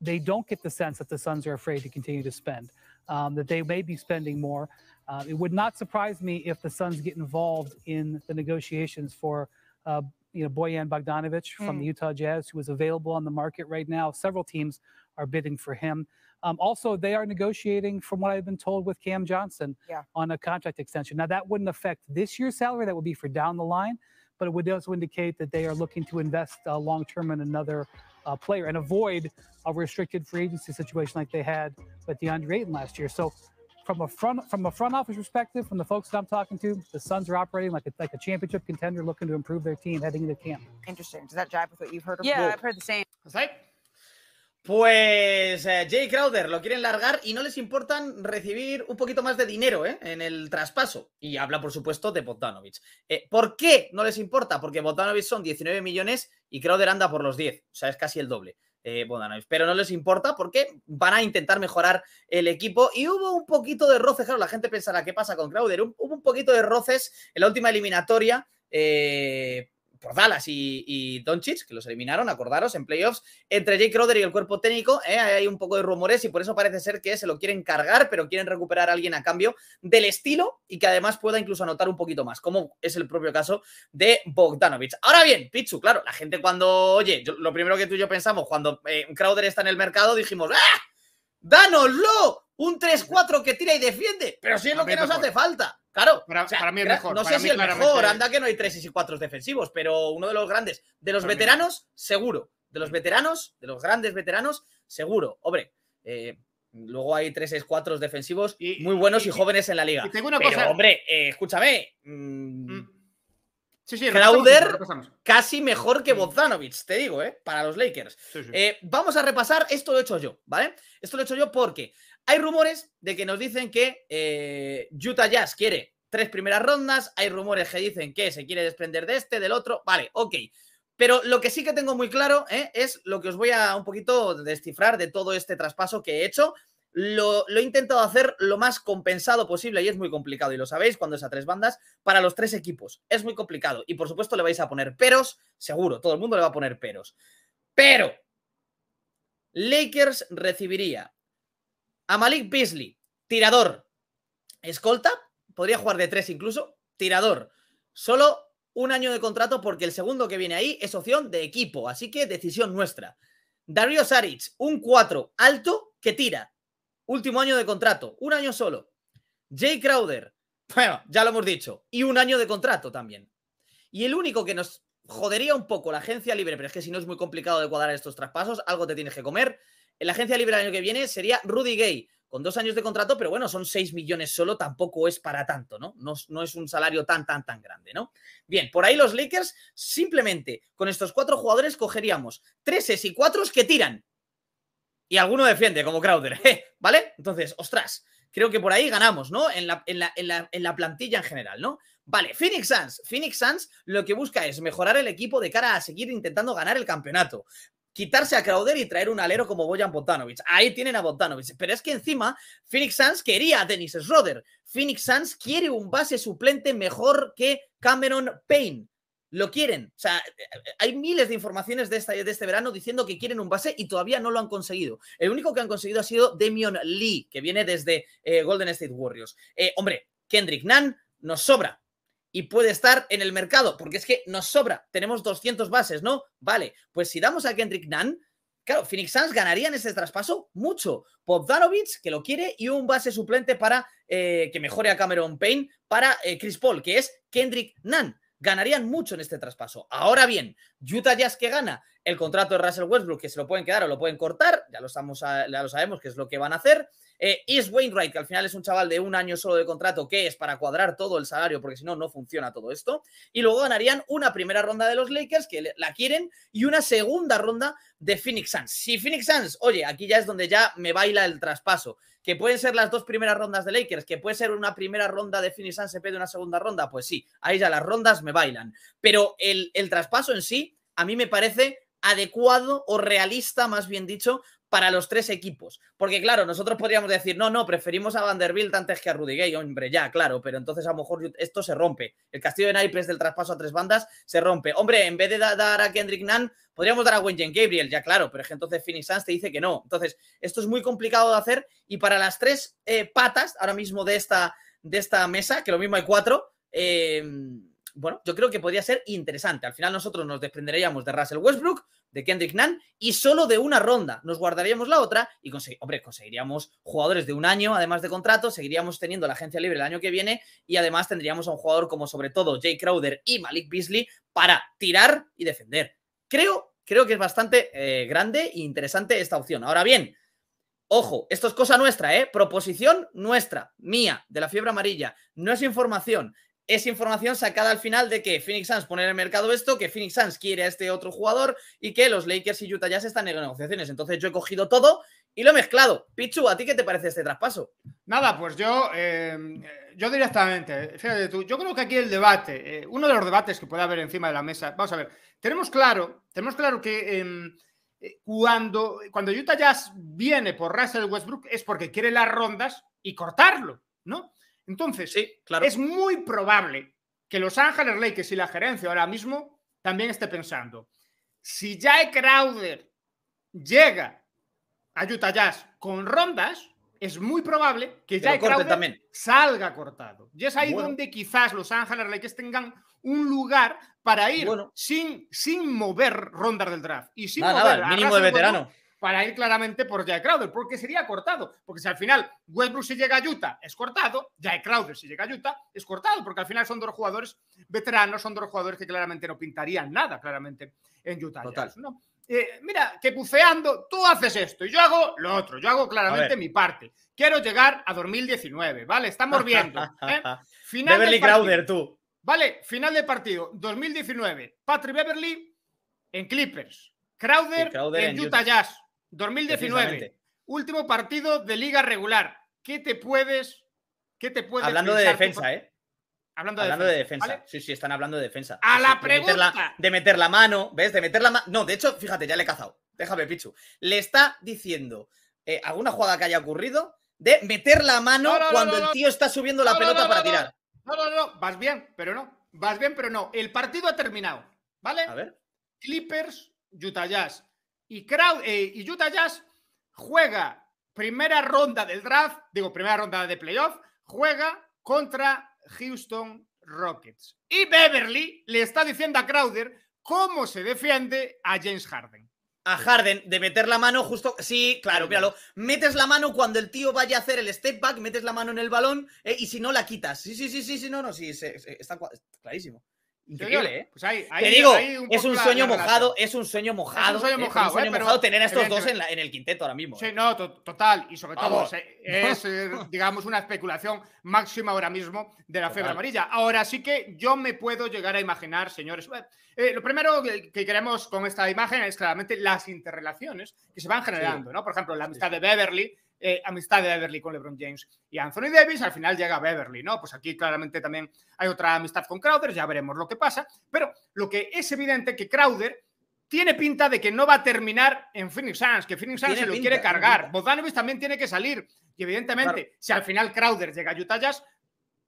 they don't get the sense that the Suns are afraid to continue to spend. Um, that they may be spending more. Uh, it would not surprise me if the Suns get involved in the negotiations for uh, you know Boyan Bogdanovich from the mm. Utah Jazz, who is available on the market right now. Several teams are bidding for him. Um, also, they are negotiating, from what I've been told, with Cam Johnson yeah. on a contract extension. Now, that wouldn't affect this year's salary. That would be for down the line, but it would also indicate that they are looking to invest uh, long term in another uh, player and avoid a restricted free agency situation like they had with DeAndre Ayton last year. So, from a front from a front office perspective, from the folks that I'm talking to, the Suns are operating like a, like a championship contender, looking to improve their team heading into camp. Interesting. Does that jive with what you've heard? Of yeah, I've heard the same. Pues eh, Jay Crowder lo quieren largar y no les importan recibir un poquito más de dinero ¿eh? en el traspaso. Y habla, por supuesto, de Bogdanovich. Eh, ¿Por qué no les importa? Porque Botanovich son 19 millones y Crowder anda por los 10. O sea, es casi el doble. Botanovich. Pero no les importa porque van a intentar mejorar el equipo. Y hubo un poquito de roces, claro, la gente pensará qué pasa con Crowder. Hubo un poquito de roces en la última eliminatoria. Eh, por Dallas y, Doncic, que los eliminaron, acordaros, en playoffs, entre Jake Crowder y el cuerpo técnico, eh, hay un poco de rumores y por eso parece ser que se lo quieren cargar, pero quieren recuperar a alguien a cambio del estilo y que además pueda incluso anotar un poquito más, como es el propio caso de Bogdanovich. Ahora bien, Pichu, claro, la gente cuando, oye, lo primero que tú y yo pensamos, cuando eh, Crowder está en el mercado, dijimos, ¡ah! ¡Dánoslo! Un 3-4 que tira y defiende, pero si es lo que nos hace falta. Claro, para, mí es mejor. No sé si el mejor, anda que no hay tres y cuatro defensivos, pero uno de los grandes. De los veteranos, seguro. De los veteranos, de los grandes veteranos, seguro. Hombre, eh, luego hay tres 6 4 defensivos muy buenos y, jóvenes en la liga. pero, hombre, eh, escúchame. Mm, mm. Crowder casi mejor que mm. Bozanovic, te digo, ¿eh? para los Lakers. Eh, vamos a repasar, esto lo he hecho yo, ¿vale? Esto lo he hecho yo porque hay rumores de que nos dicen que eh, Utah Jazz quiere tres primeras rondas, hay rumores que dicen que se quiere desprender de este, del otro, vale, ok. Pero lo que sí que tengo muy claro eh, es lo que os voy a un poquito descifrar de todo este traspaso que he hecho. Lo, lo, he intentado hacer lo más compensado posible y es muy complicado, y lo sabéis, cuando es a tres bandas, para los tres equipos. Es muy complicado y por supuesto le vais a poner peros, seguro, todo el mundo le va a poner peros. Pero, Lakers recibiría a Malik Beasley, tirador, escolta, podría jugar de tres incluso, tirador. Solo un año de contrato porque el segundo que viene ahí es opción de equipo, así que decisión nuestra. Darío Saric, un 4 alto que tira. Último año de contrato, un año solo. Jay Crowder, bueno, ya lo hemos dicho, y un año de contrato también. Y el único que nos jodería un poco la agencia libre, pero es que si no es muy complicado de cuadrar estos traspasos, algo te tienes que comer, en la agencia libre el año que viene sería Rudy Gay, con dos años de contrato, pero bueno, son seis millones solo, tampoco es para tanto, ¿no? ¿no? es un salario tan, tan, tan grande, ¿no? Bien, por ahí los Lakers simplemente con estos cuatro jugadores cogeríamos treses y cuatros que tiran. Y alguno defiende, como Crowder, ¿eh? ¿vale? Entonces, ostras, creo que por ahí ganamos, ¿no? En la, en la, en la, en la plantilla en general, ¿no? Vale, Phoenix Suns. Phoenix Suns lo que busca es mejorar el equipo de cara a seguir intentando ganar el campeonato quitarse a Crowder y traer un alero como Boyan Bogdanovic. Ahí tienen a Bogdanovic. Pero es que encima Phoenix Suns quería a Dennis Schroeder. Phoenix Suns quiere un base suplente mejor que Cameron Payne. Lo quieren. O sea, hay miles de informaciones de, esta, de este verano diciendo que quieren un base y todavía no lo han conseguido. El único que han conseguido ha sido Demion Lee, que viene desde eh, Golden State Warriors. Eh, hombre, Kendrick Nunn nos sobra y puede estar en el mercado, porque es que nos sobra, tenemos 200 bases, ¿no? Vale, pues si damos a Kendrick Nunn, claro, Phoenix Suns ganaría en ese traspaso mucho. Danovich, que lo quiere, y un base suplente para eh, que mejore a Cameron Payne para eh, Chris Paul, que es Kendrick Nunn. Ganarían mucho en este traspaso. Ahora bien, Utah Jazz que gana el contrato de Russell Westbrook, que se lo pueden quedar o lo pueden cortar, ya lo, ya lo sabemos que es lo que van a hacer. Eh, Is Wainwright, que al final es un chaval de un año solo de contrato, que es para cuadrar todo el salario, porque si no, no funciona todo esto. Y luego ganarían una primera ronda de los Lakers, que la quieren, y una segunda ronda de Phoenix Suns. Si Phoenix Suns, oye, aquí ya es donde ya me baila el traspaso, que pueden ser las dos primeras rondas de Lakers, que puede ser una primera ronda de Phoenix Suns se pide una segunda ronda, pues sí, ahí ya las rondas me bailan. Pero el, el traspaso en sí, a mí me parece adecuado o realista, más bien dicho, para los tres equipos. Porque claro, nosotros podríamos decir, no, no, preferimos a Vanderbilt antes que a Rudy Gay, hombre, ya, claro, pero entonces a lo mejor esto se rompe. El castillo de naipes del traspaso a tres bandas se rompe. Hombre, en vez de dar a Kendrick Nunn, podríamos dar a Wayne Gabriel, ya claro, pero es que entonces Phoenix Sanz te dice que no. Entonces, esto es muy complicado de hacer y para las tres eh, patas ahora mismo de esta, de esta mesa, que lo mismo hay cuatro, eh bueno, yo creo que podría ser interesante. Al final nosotros nos desprenderíamos de Russell Westbrook, de Kendrick Nunn y solo de una ronda. Nos guardaríamos la otra y conseguiríamos jugadores de un año, además de contrato, seguiríamos teniendo la agencia libre el año que viene y además tendríamos a un jugador como sobre todo Jay Crowder y Malik Beasley para tirar y defender. Creo, creo que es bastante eh, grande e interesante esta opción. Ahora bien, ojo, esto es cosa nuestra, ¿eh? Proposición nuestra, mía, de la fiebre amarilla. No es información, es información sacada al final de que Phoenix Suns pone en el mercado esto, que Phoenix Suns quiere a este otro jugador y que los Lakers y Utah Jazz están en negociaciones. Entonces yo he cogido todo y lo he mezclado. Pichu, ¿a ti qué te parece este traspaso? Nada, pues yo, em, yo directamente, fíjate tú, yo creo que aquí el debate, eh, uno de los debates que puede haber encima de la mesa, vamos a ver, tenemos claro, tenemos claro que em, eh, cuando, cuando Utah Jazz viene por Russell Westbrook es porque quiere las rondas y cortarlo, ¿no? Entonces, sí, claro. es muy probable que Los Ángeles Lakers y la gerencia ahora mismo también esté pensando, si Jay Crowder llega a Utah Jazz con rondas, es muy probable que Jay Crowder también. salga cortado. Y es ahí donde quizás Los Ángeles Lakers tengan un lugar para ir sin, sin mover rondas del draft y sin mover el mínimo de veterano para ir claramente por Jay Crowder, porque sería cortado. Porque si al final Westbrook si llega a Utah es cortado, Jay Crowder si llega a Utah es cortado, porque al final son dos jugadores veteranos, son dos jugadores que claramente no pintarían nada, claramente, en Utah. ¿no? Eh, mira, que buceando tú haces esto y yo hago lo otro, yo hago claramente mi parte. Quiero llegar a 2019, ¿vale? Estamos viendo. ¿eh? Final Beverly Crowder, tú. Vale, final de partido, 2019. Patrick Beverly en Clippers. Crowder, en, Utah Jazz. 2019, último partido de liga regular. ¿Qué te puedes... Qué te puedes Hablando de defensa, ¿eh? Hablando de defensa. Sí, sí, están hablando de defensa. A la pregunta. De meter la, mano, ¿ves? De meter la mano. No, de hecho, fíjate, ya le he cazado. Déjame, Pichu. Le está diciendo eh, alguna jugada que haya ocurrido de meter la mano cuando el tío está subiendo la pelota para tirar. No, no, no, vas bien, pero no. Vas bien, pero no. El partido ha terminado, ¿vale? A ver. Clippers, Utah Jazz. Eh, y, Utah Jazz juega primera ronda del draft, digo, primera ronda de playoff, juega contra Houston Rockets. Y Beverly le está diciendo a Crowder cómo se defiende a James Harden. A Harden, de meter la mano justo. Sí, claro, míralo. Metes la mano cuando el tío vaya a hacer el step back, metes la mano en el balón eh, y si no la quitas. Sí, sí, sí, sí, sí, no, no, sí está clarísimo. Increíble, ¿eh? ¿eh? Pues hay, Te digo, es, un sueño mojado, es un sueño mojado, un sueño mojado. tener a estos dos en, el quinteto ahora mismo. Sí, ¿eh? no, total. Y sobre todo, eh, es, digamos, una especulación máxima ahora mismo de la total. amarilla. Ahora sí que yo me puedo llegar a imaginar, señores. lo primero que, queremos con esta imagen es claramente las interrelaciones que se van generando, ¿no? Por ejemplo, la amistad de Beverly eh, amistad de Beverly con LeBron James y Anthony Davis, al final llega Beverly, ¿no? Pues aquí claramente también hay otra amistad con Crowder, ya veremos lo que pasa, pero lo que es evidente que Crowder tiene pinta de que no va a terminar en Phoenix Suns, que Phoenix Suns se lo quiere cargar. Bogdanovich también tiene que salir. Y evidentemente, si al final Crowder llega a Utah Jazz,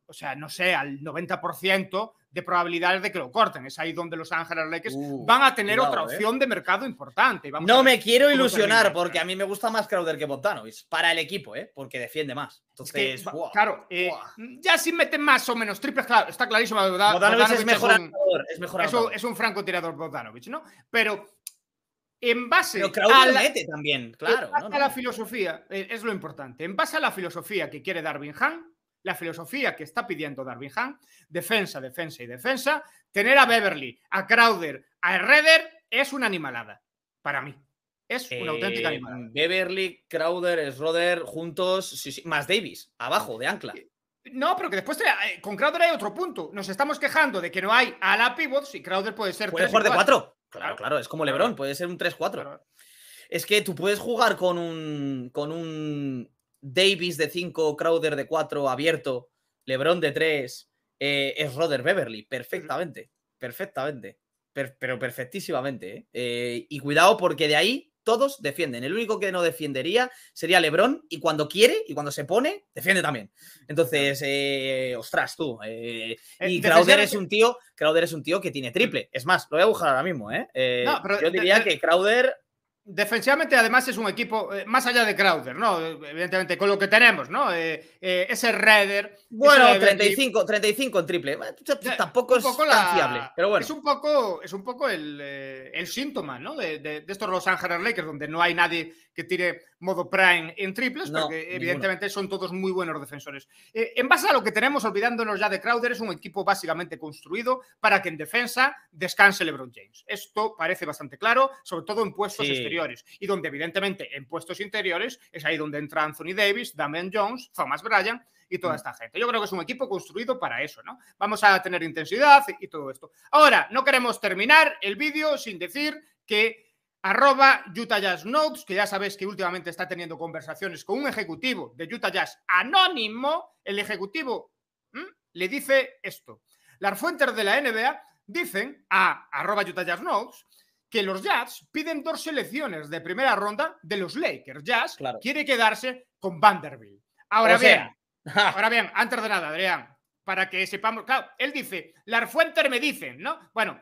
o sea, no sé, al 90% de probabilidades de que lo corten. Es ahí donde Los Ángeles Lakers uh, van a tener otra eh. opción de mercado importante. no me quiero ilusionar porque a mí me gusta más Crowder que Bogdanovich para el equipo, ¿eh? porque defiende más. Entonces, claro, eh, ya si meten más o menos triples, está clarísimo. Bogdanovich, es, mejor es, es, mejor es, un, francotirador Bogdanovich, ¿no? Pero en base a la, también, claro, la filosofía, eh, es lo importante, en base a la filosofía que quiere Darwin Han, la filosofía que está pidiendo Darwin Han defensa, defensa y defensa, tener a Beverly, a Crowder, a Herreder es una animalada, para mí. Es una eh, auténtica animalada. Beverly, Crowder, Schroeder juntos, más Davis, abajo de ancla. No, pero que después eh, con Crowder hay otro punto. Nos estamos quejando de que no hay a la pivot y Crowder puede ser. Puede jugar de cuatro Claro, claro, es como Lebron, puede ser un 3-4. Es que tú puedes jugar con un, con un Davis de 5, Crowder de 4, abierto, LeBron de 3, eh, es Roder Beverly, perfectamente, perfectamente, pero perfectísimamente. ¿eh? Eh, y cuidado porque de ahí todos defienden. El único que no defendería sería LeBron y cuando quiere y cuando se pone, defiende también. Entonces, ostras, tú. y Crowder es un tío, Crowder es un tío que tiene triple. Es más, lo voy a buscar ahora mismo. Yo diría que Crowder Defensivamente, además, es un equipo eh, más allá de Crowder, ¿no? Evidentemente, con lo que tenemos, ¿no? Eh, eh, ese Redder. Bueno, 35, 35 en triple. tampoco es tan fiable, pero bueno. Es un poco, es un poco el, síntoma, ¿no? De, de, estos Los Ángeles Lakers, donde no hay nadie que tire modo prime en triples, porque evidentemente son todos muy buenos defensores. Eh, en base a lo que tenemos, olvidándonos ya de Crowder, es un equipo básicamente construido para que en defensa descanse LeBron James. Esto parece bastante claro, sobre todo en puestos exteriores, y donde evidentemente en puestos interiores es ahí donde entra Anthony Davis, Damian Jones, Thomas Bryan y toda mm. esta gente. Yo creo que es un equipo construido para eso, ¿no? Vamos a tener intensidad y todo esto. Ahora, no queremos terminar el vídeo sin decir que arroba Utah Jazz Notes, que ya sabéis que últimamente está teniendo conversaciones con un ejecutivo de Utah Jazz anónimo, el ejecutivo le dice esto. Las fuentes de la NBA dicen a arroba Utah Jazz Notes que los Jazz piden dos selecciones de primera ronda de los Lakers. Jazz quiere quedarse con Vanderbilt. Ahora bien, ahora bien, antes de nada, Adrián, para que sepamos, claro, él dice, las fuentes me dicen, ¿no? Bueno,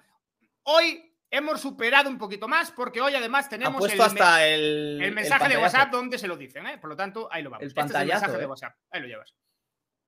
hoy hemos superado un poquito más porque hoy además tenemos el, mensaje de WhatsApp donde se lo dicen, ¿eh? por lo tanto ahí lo vamos. El este es el mensaje de ¿eh? WhatsApp, ahí lo llevas.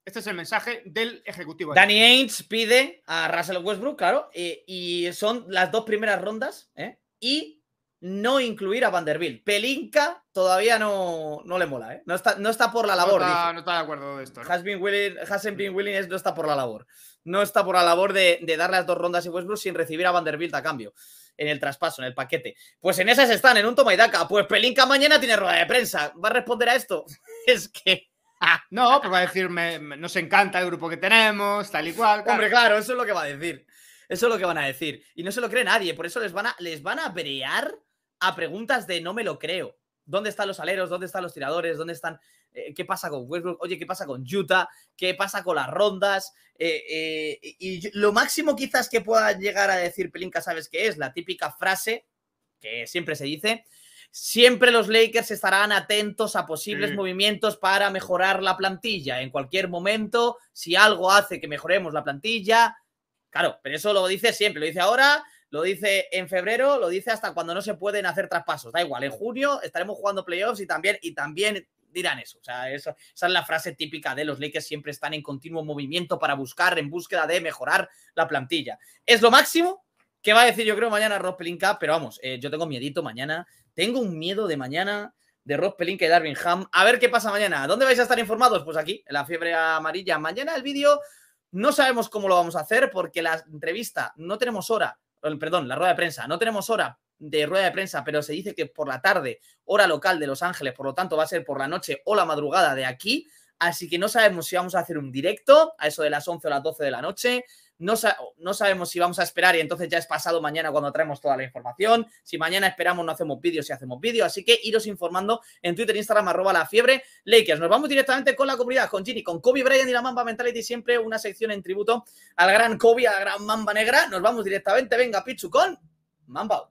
Este es el mensaje del ejecutivo. Danny Ains pide a Russell Westbrook, claro, eh, y son las dos primeras rondas y no incluir a Vanderbilt. Pelinka todavía no, no le mola, ¿eh? no, está, por la labor. No está, de acuerdo de esto. ¿no? Has willing, no está por la labor. No está por la labor de, de dar las dos rondas y Westbrook sin recibir a Vanderbilt a cambio en el traspaso, en el paquete. Pues en esas están, en un toma y daca. Pues Pelinka mañana tiene rueda de prensa. ¿Va a responder a esto? es que. Ah. no, pues va a decir, nos encanta el grupo que tenemos, tal y cual. Hombre, claro, eso es lo que va a decir. Eso es lo que van a decir. Y no se lo cree nadie, por eso les van a, les van a brear a preguntas de no me lo creo. ¿Dónde están los aleros? ¿Dónde están los tiradores? ¿Dónde están? Eh, ¿Qué pasa con Westbrook? Oye, ¿qué pasa con Utah? ¿Qué pasa con las rondas? Eh, eh, y lo máximo quizás que pueda llegar a decir Pelinka, ¿sabes qué es? La típica frase que siempre se dice. Siempre los Lakers estarán atentos a posibles movimientos para mejorar la plantilla. En cualquier momento, si algo hace que mejoremos la plantilla, claro, pero eso lo dice siempre, lo dice ahora lo dice en febrero, lo dice hasta cuando no se pueden hacer traspasos. Da igual, en junio estaremos jugando playoffs y también, y también dirán eso. O sea, esa es la frase típica de los Lakers, siempre están en continuo movimiento para buscar, en búsqueda de mejorar la plantilla. Es lo máximo que va a decir yo creo mañana Rob Pelinka, pero vamos, eh, yo tengo miedito mañana, tengo un miedo de mañana de Ross Pelinka y Darwin Ham. A ver qué pasa mañana. ¿Dónde vais a estar informados? Pues aquí, en la fiebre amarilla. Mañana el vídeo no sabemos cómo lo vamos a hacer porque la entrevista no tenemos hora perdón, la rueda de prensa. No tenemos hora de rueda de prensa, pero se dice que por la tarde, hora local de Los Ángeles, por lo tanto va a ser por la noche o la madrugada de aquí. Así que no sabemos si vamos a hacer un directo a eso de las 11 o las 12 de la noche, no, sabemos si vamos a esperar y entonces ya es pasado mañana cuando traemos toda la información. Si mañana esperamos, no hacemos vídeos si hacemos vídeos, Así que iros informando en Twitter, Instagram, arroba la fiebre Lakers. Nos vamos directamente con la comunidad, con Ginny, con Kobe Bryant y la Mamba Mentality. Siempre una sección en tributo al gran Kobe, a la gran Mamba Negra. Nos vamos directamente, venga, Pichu, con Mamba Out.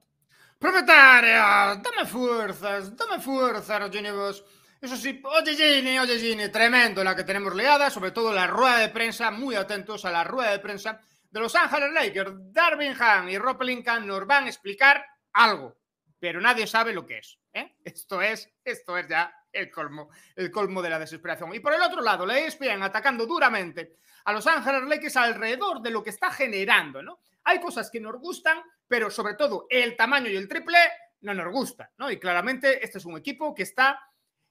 dame fuerzas, dame fuerzas, los Boss. Eso sí, oye Gini, oye Gini, tremendo la que tenemos leada, sobre todo la rueda de prensa, muy atentos a la rueda de prensa de Los Ángeles Lakers. Darwin Han y Rob Lincoln nos van a explicar algo, pero nadie sabe lo que es. ¿eh? Esto es, esto es ya el colmo, el colmo de la desesperación. Y por el otro lado, la ESPN atacando duramente a Los Ángeles Lakers alrededor de lo que está generando, ¿no? Hay cosas que nos gustan, pero sobre todo el tamaño y el triple no nos gusta, ¿no? Y claramente este es un equipo que está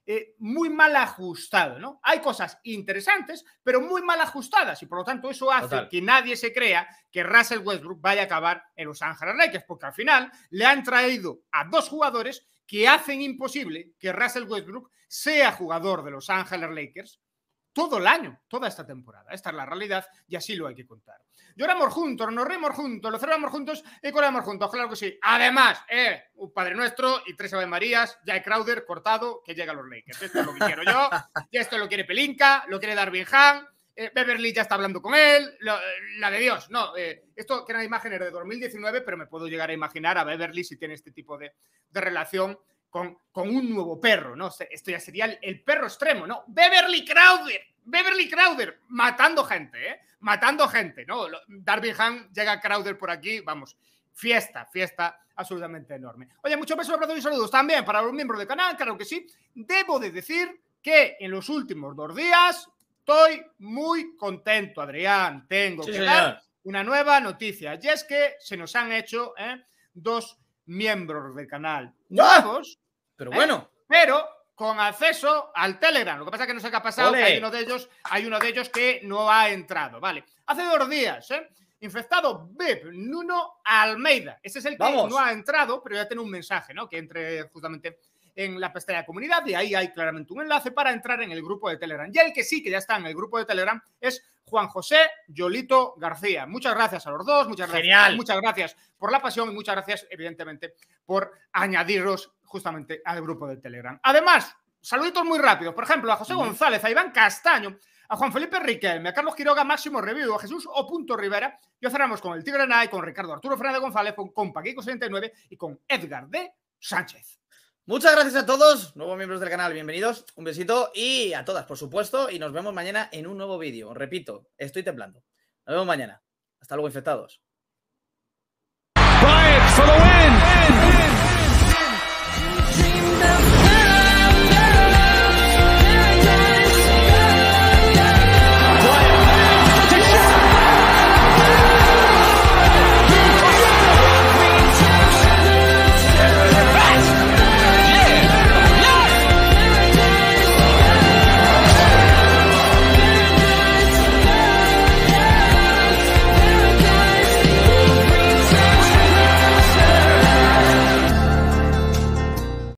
eh, muy mal ajustado, ¿no? Hay cosas interesantes, pero muy mal ajustadas y por lo tanto eso hace que nadie se crea que Russell Westbrook vaya a acabar en Los Ángeles Lakers, porque al final le han traído a dos jugadores que hacen imposible que Russell Westbrook sea jugador de Los Ángeles Lakers todo el año, toda esta temporada. Esta es la realidad y así lo hay que contar. Lloramos juntos, nos reímos juntos, lo cerramos juntos y colamos juntos, claro que sí. Además, eh, un Padre Nuestro y tres Ave Marías, Jack Crowder cortado, que llega a los Lakers. Esto es lo que quiero yo, y esto lo quiere Pelinka, lo quiere Darwin Han, eh, Beverly ya está hablando con él, eh, la de Dios, no, esto que imagen imágenes de 2019, pero me puedo llegar a imaginar a Beverly si tiene este tipo de, de relación con, con un nuevo perro, ¿no? Esto ya sería el, perro extremo, ¿no? Beverly Crowder, Beverly Crowder, matando gente, ¿eh? Matando gente, ¿no? Darby Han llega Crowder por aquí, vamos, fiesta, fiesta absolutamente enorme. Oye, muchos besos, abrazos y saludos también para los miembros del canal, claro que sí. Debo de decir que en los últimos dos días estoy muy contento, Adrián. Tengo que dar una nueva noticia. Y es que se nos han hecho ¿eh? dos miembros del canal. ¡Ah! Nuevos, pero ¿Eh? bueno. Pero con acceso al Telegram. Lo que pasa es que no sé qué ha pasado, hay uno de ellos, hay uno de ellos que no ha entrado. Vale. Hace dos días, ¿eh? Infectado Bib Nuno Almeida. Ese es el que no ha entrado, pero ya tiene un mensaje, ¿no? Que entre justamente en la pestaña de comunidad y ahí hay claramente un enlace para entrar en el grupo de Telegram. Y el que sí que ya está en el grupo de Telegram es Juan José Yolito García. Muchas gracias a los dos, muchas Genial. gracias, muchas gracias por la pasión y muchas gracias, evidentemente, por añadiros justamente al grupo del Telegram. Además, saluditos muy rápidos, por ejemplo, a José González, a Iván Castaño, a Juan Felipe Riquelme, a Carlos Quiroga, Máximo Review, a Jesús O. Punto Rivera. Y cerramos con el Tigre Nay, con Ricardo Arturo Fernández González, con paquico 69 y con Edgar D. Sánchez. Muchas gracias a todos, nuevos miembros del canal, bienvenidos, un besito y a todas, por supuesto, y nos vemos mañana en un nuevo vídeo. Repito, estoy temblando. Nos vemos mañana. Hasta luego, infectados. the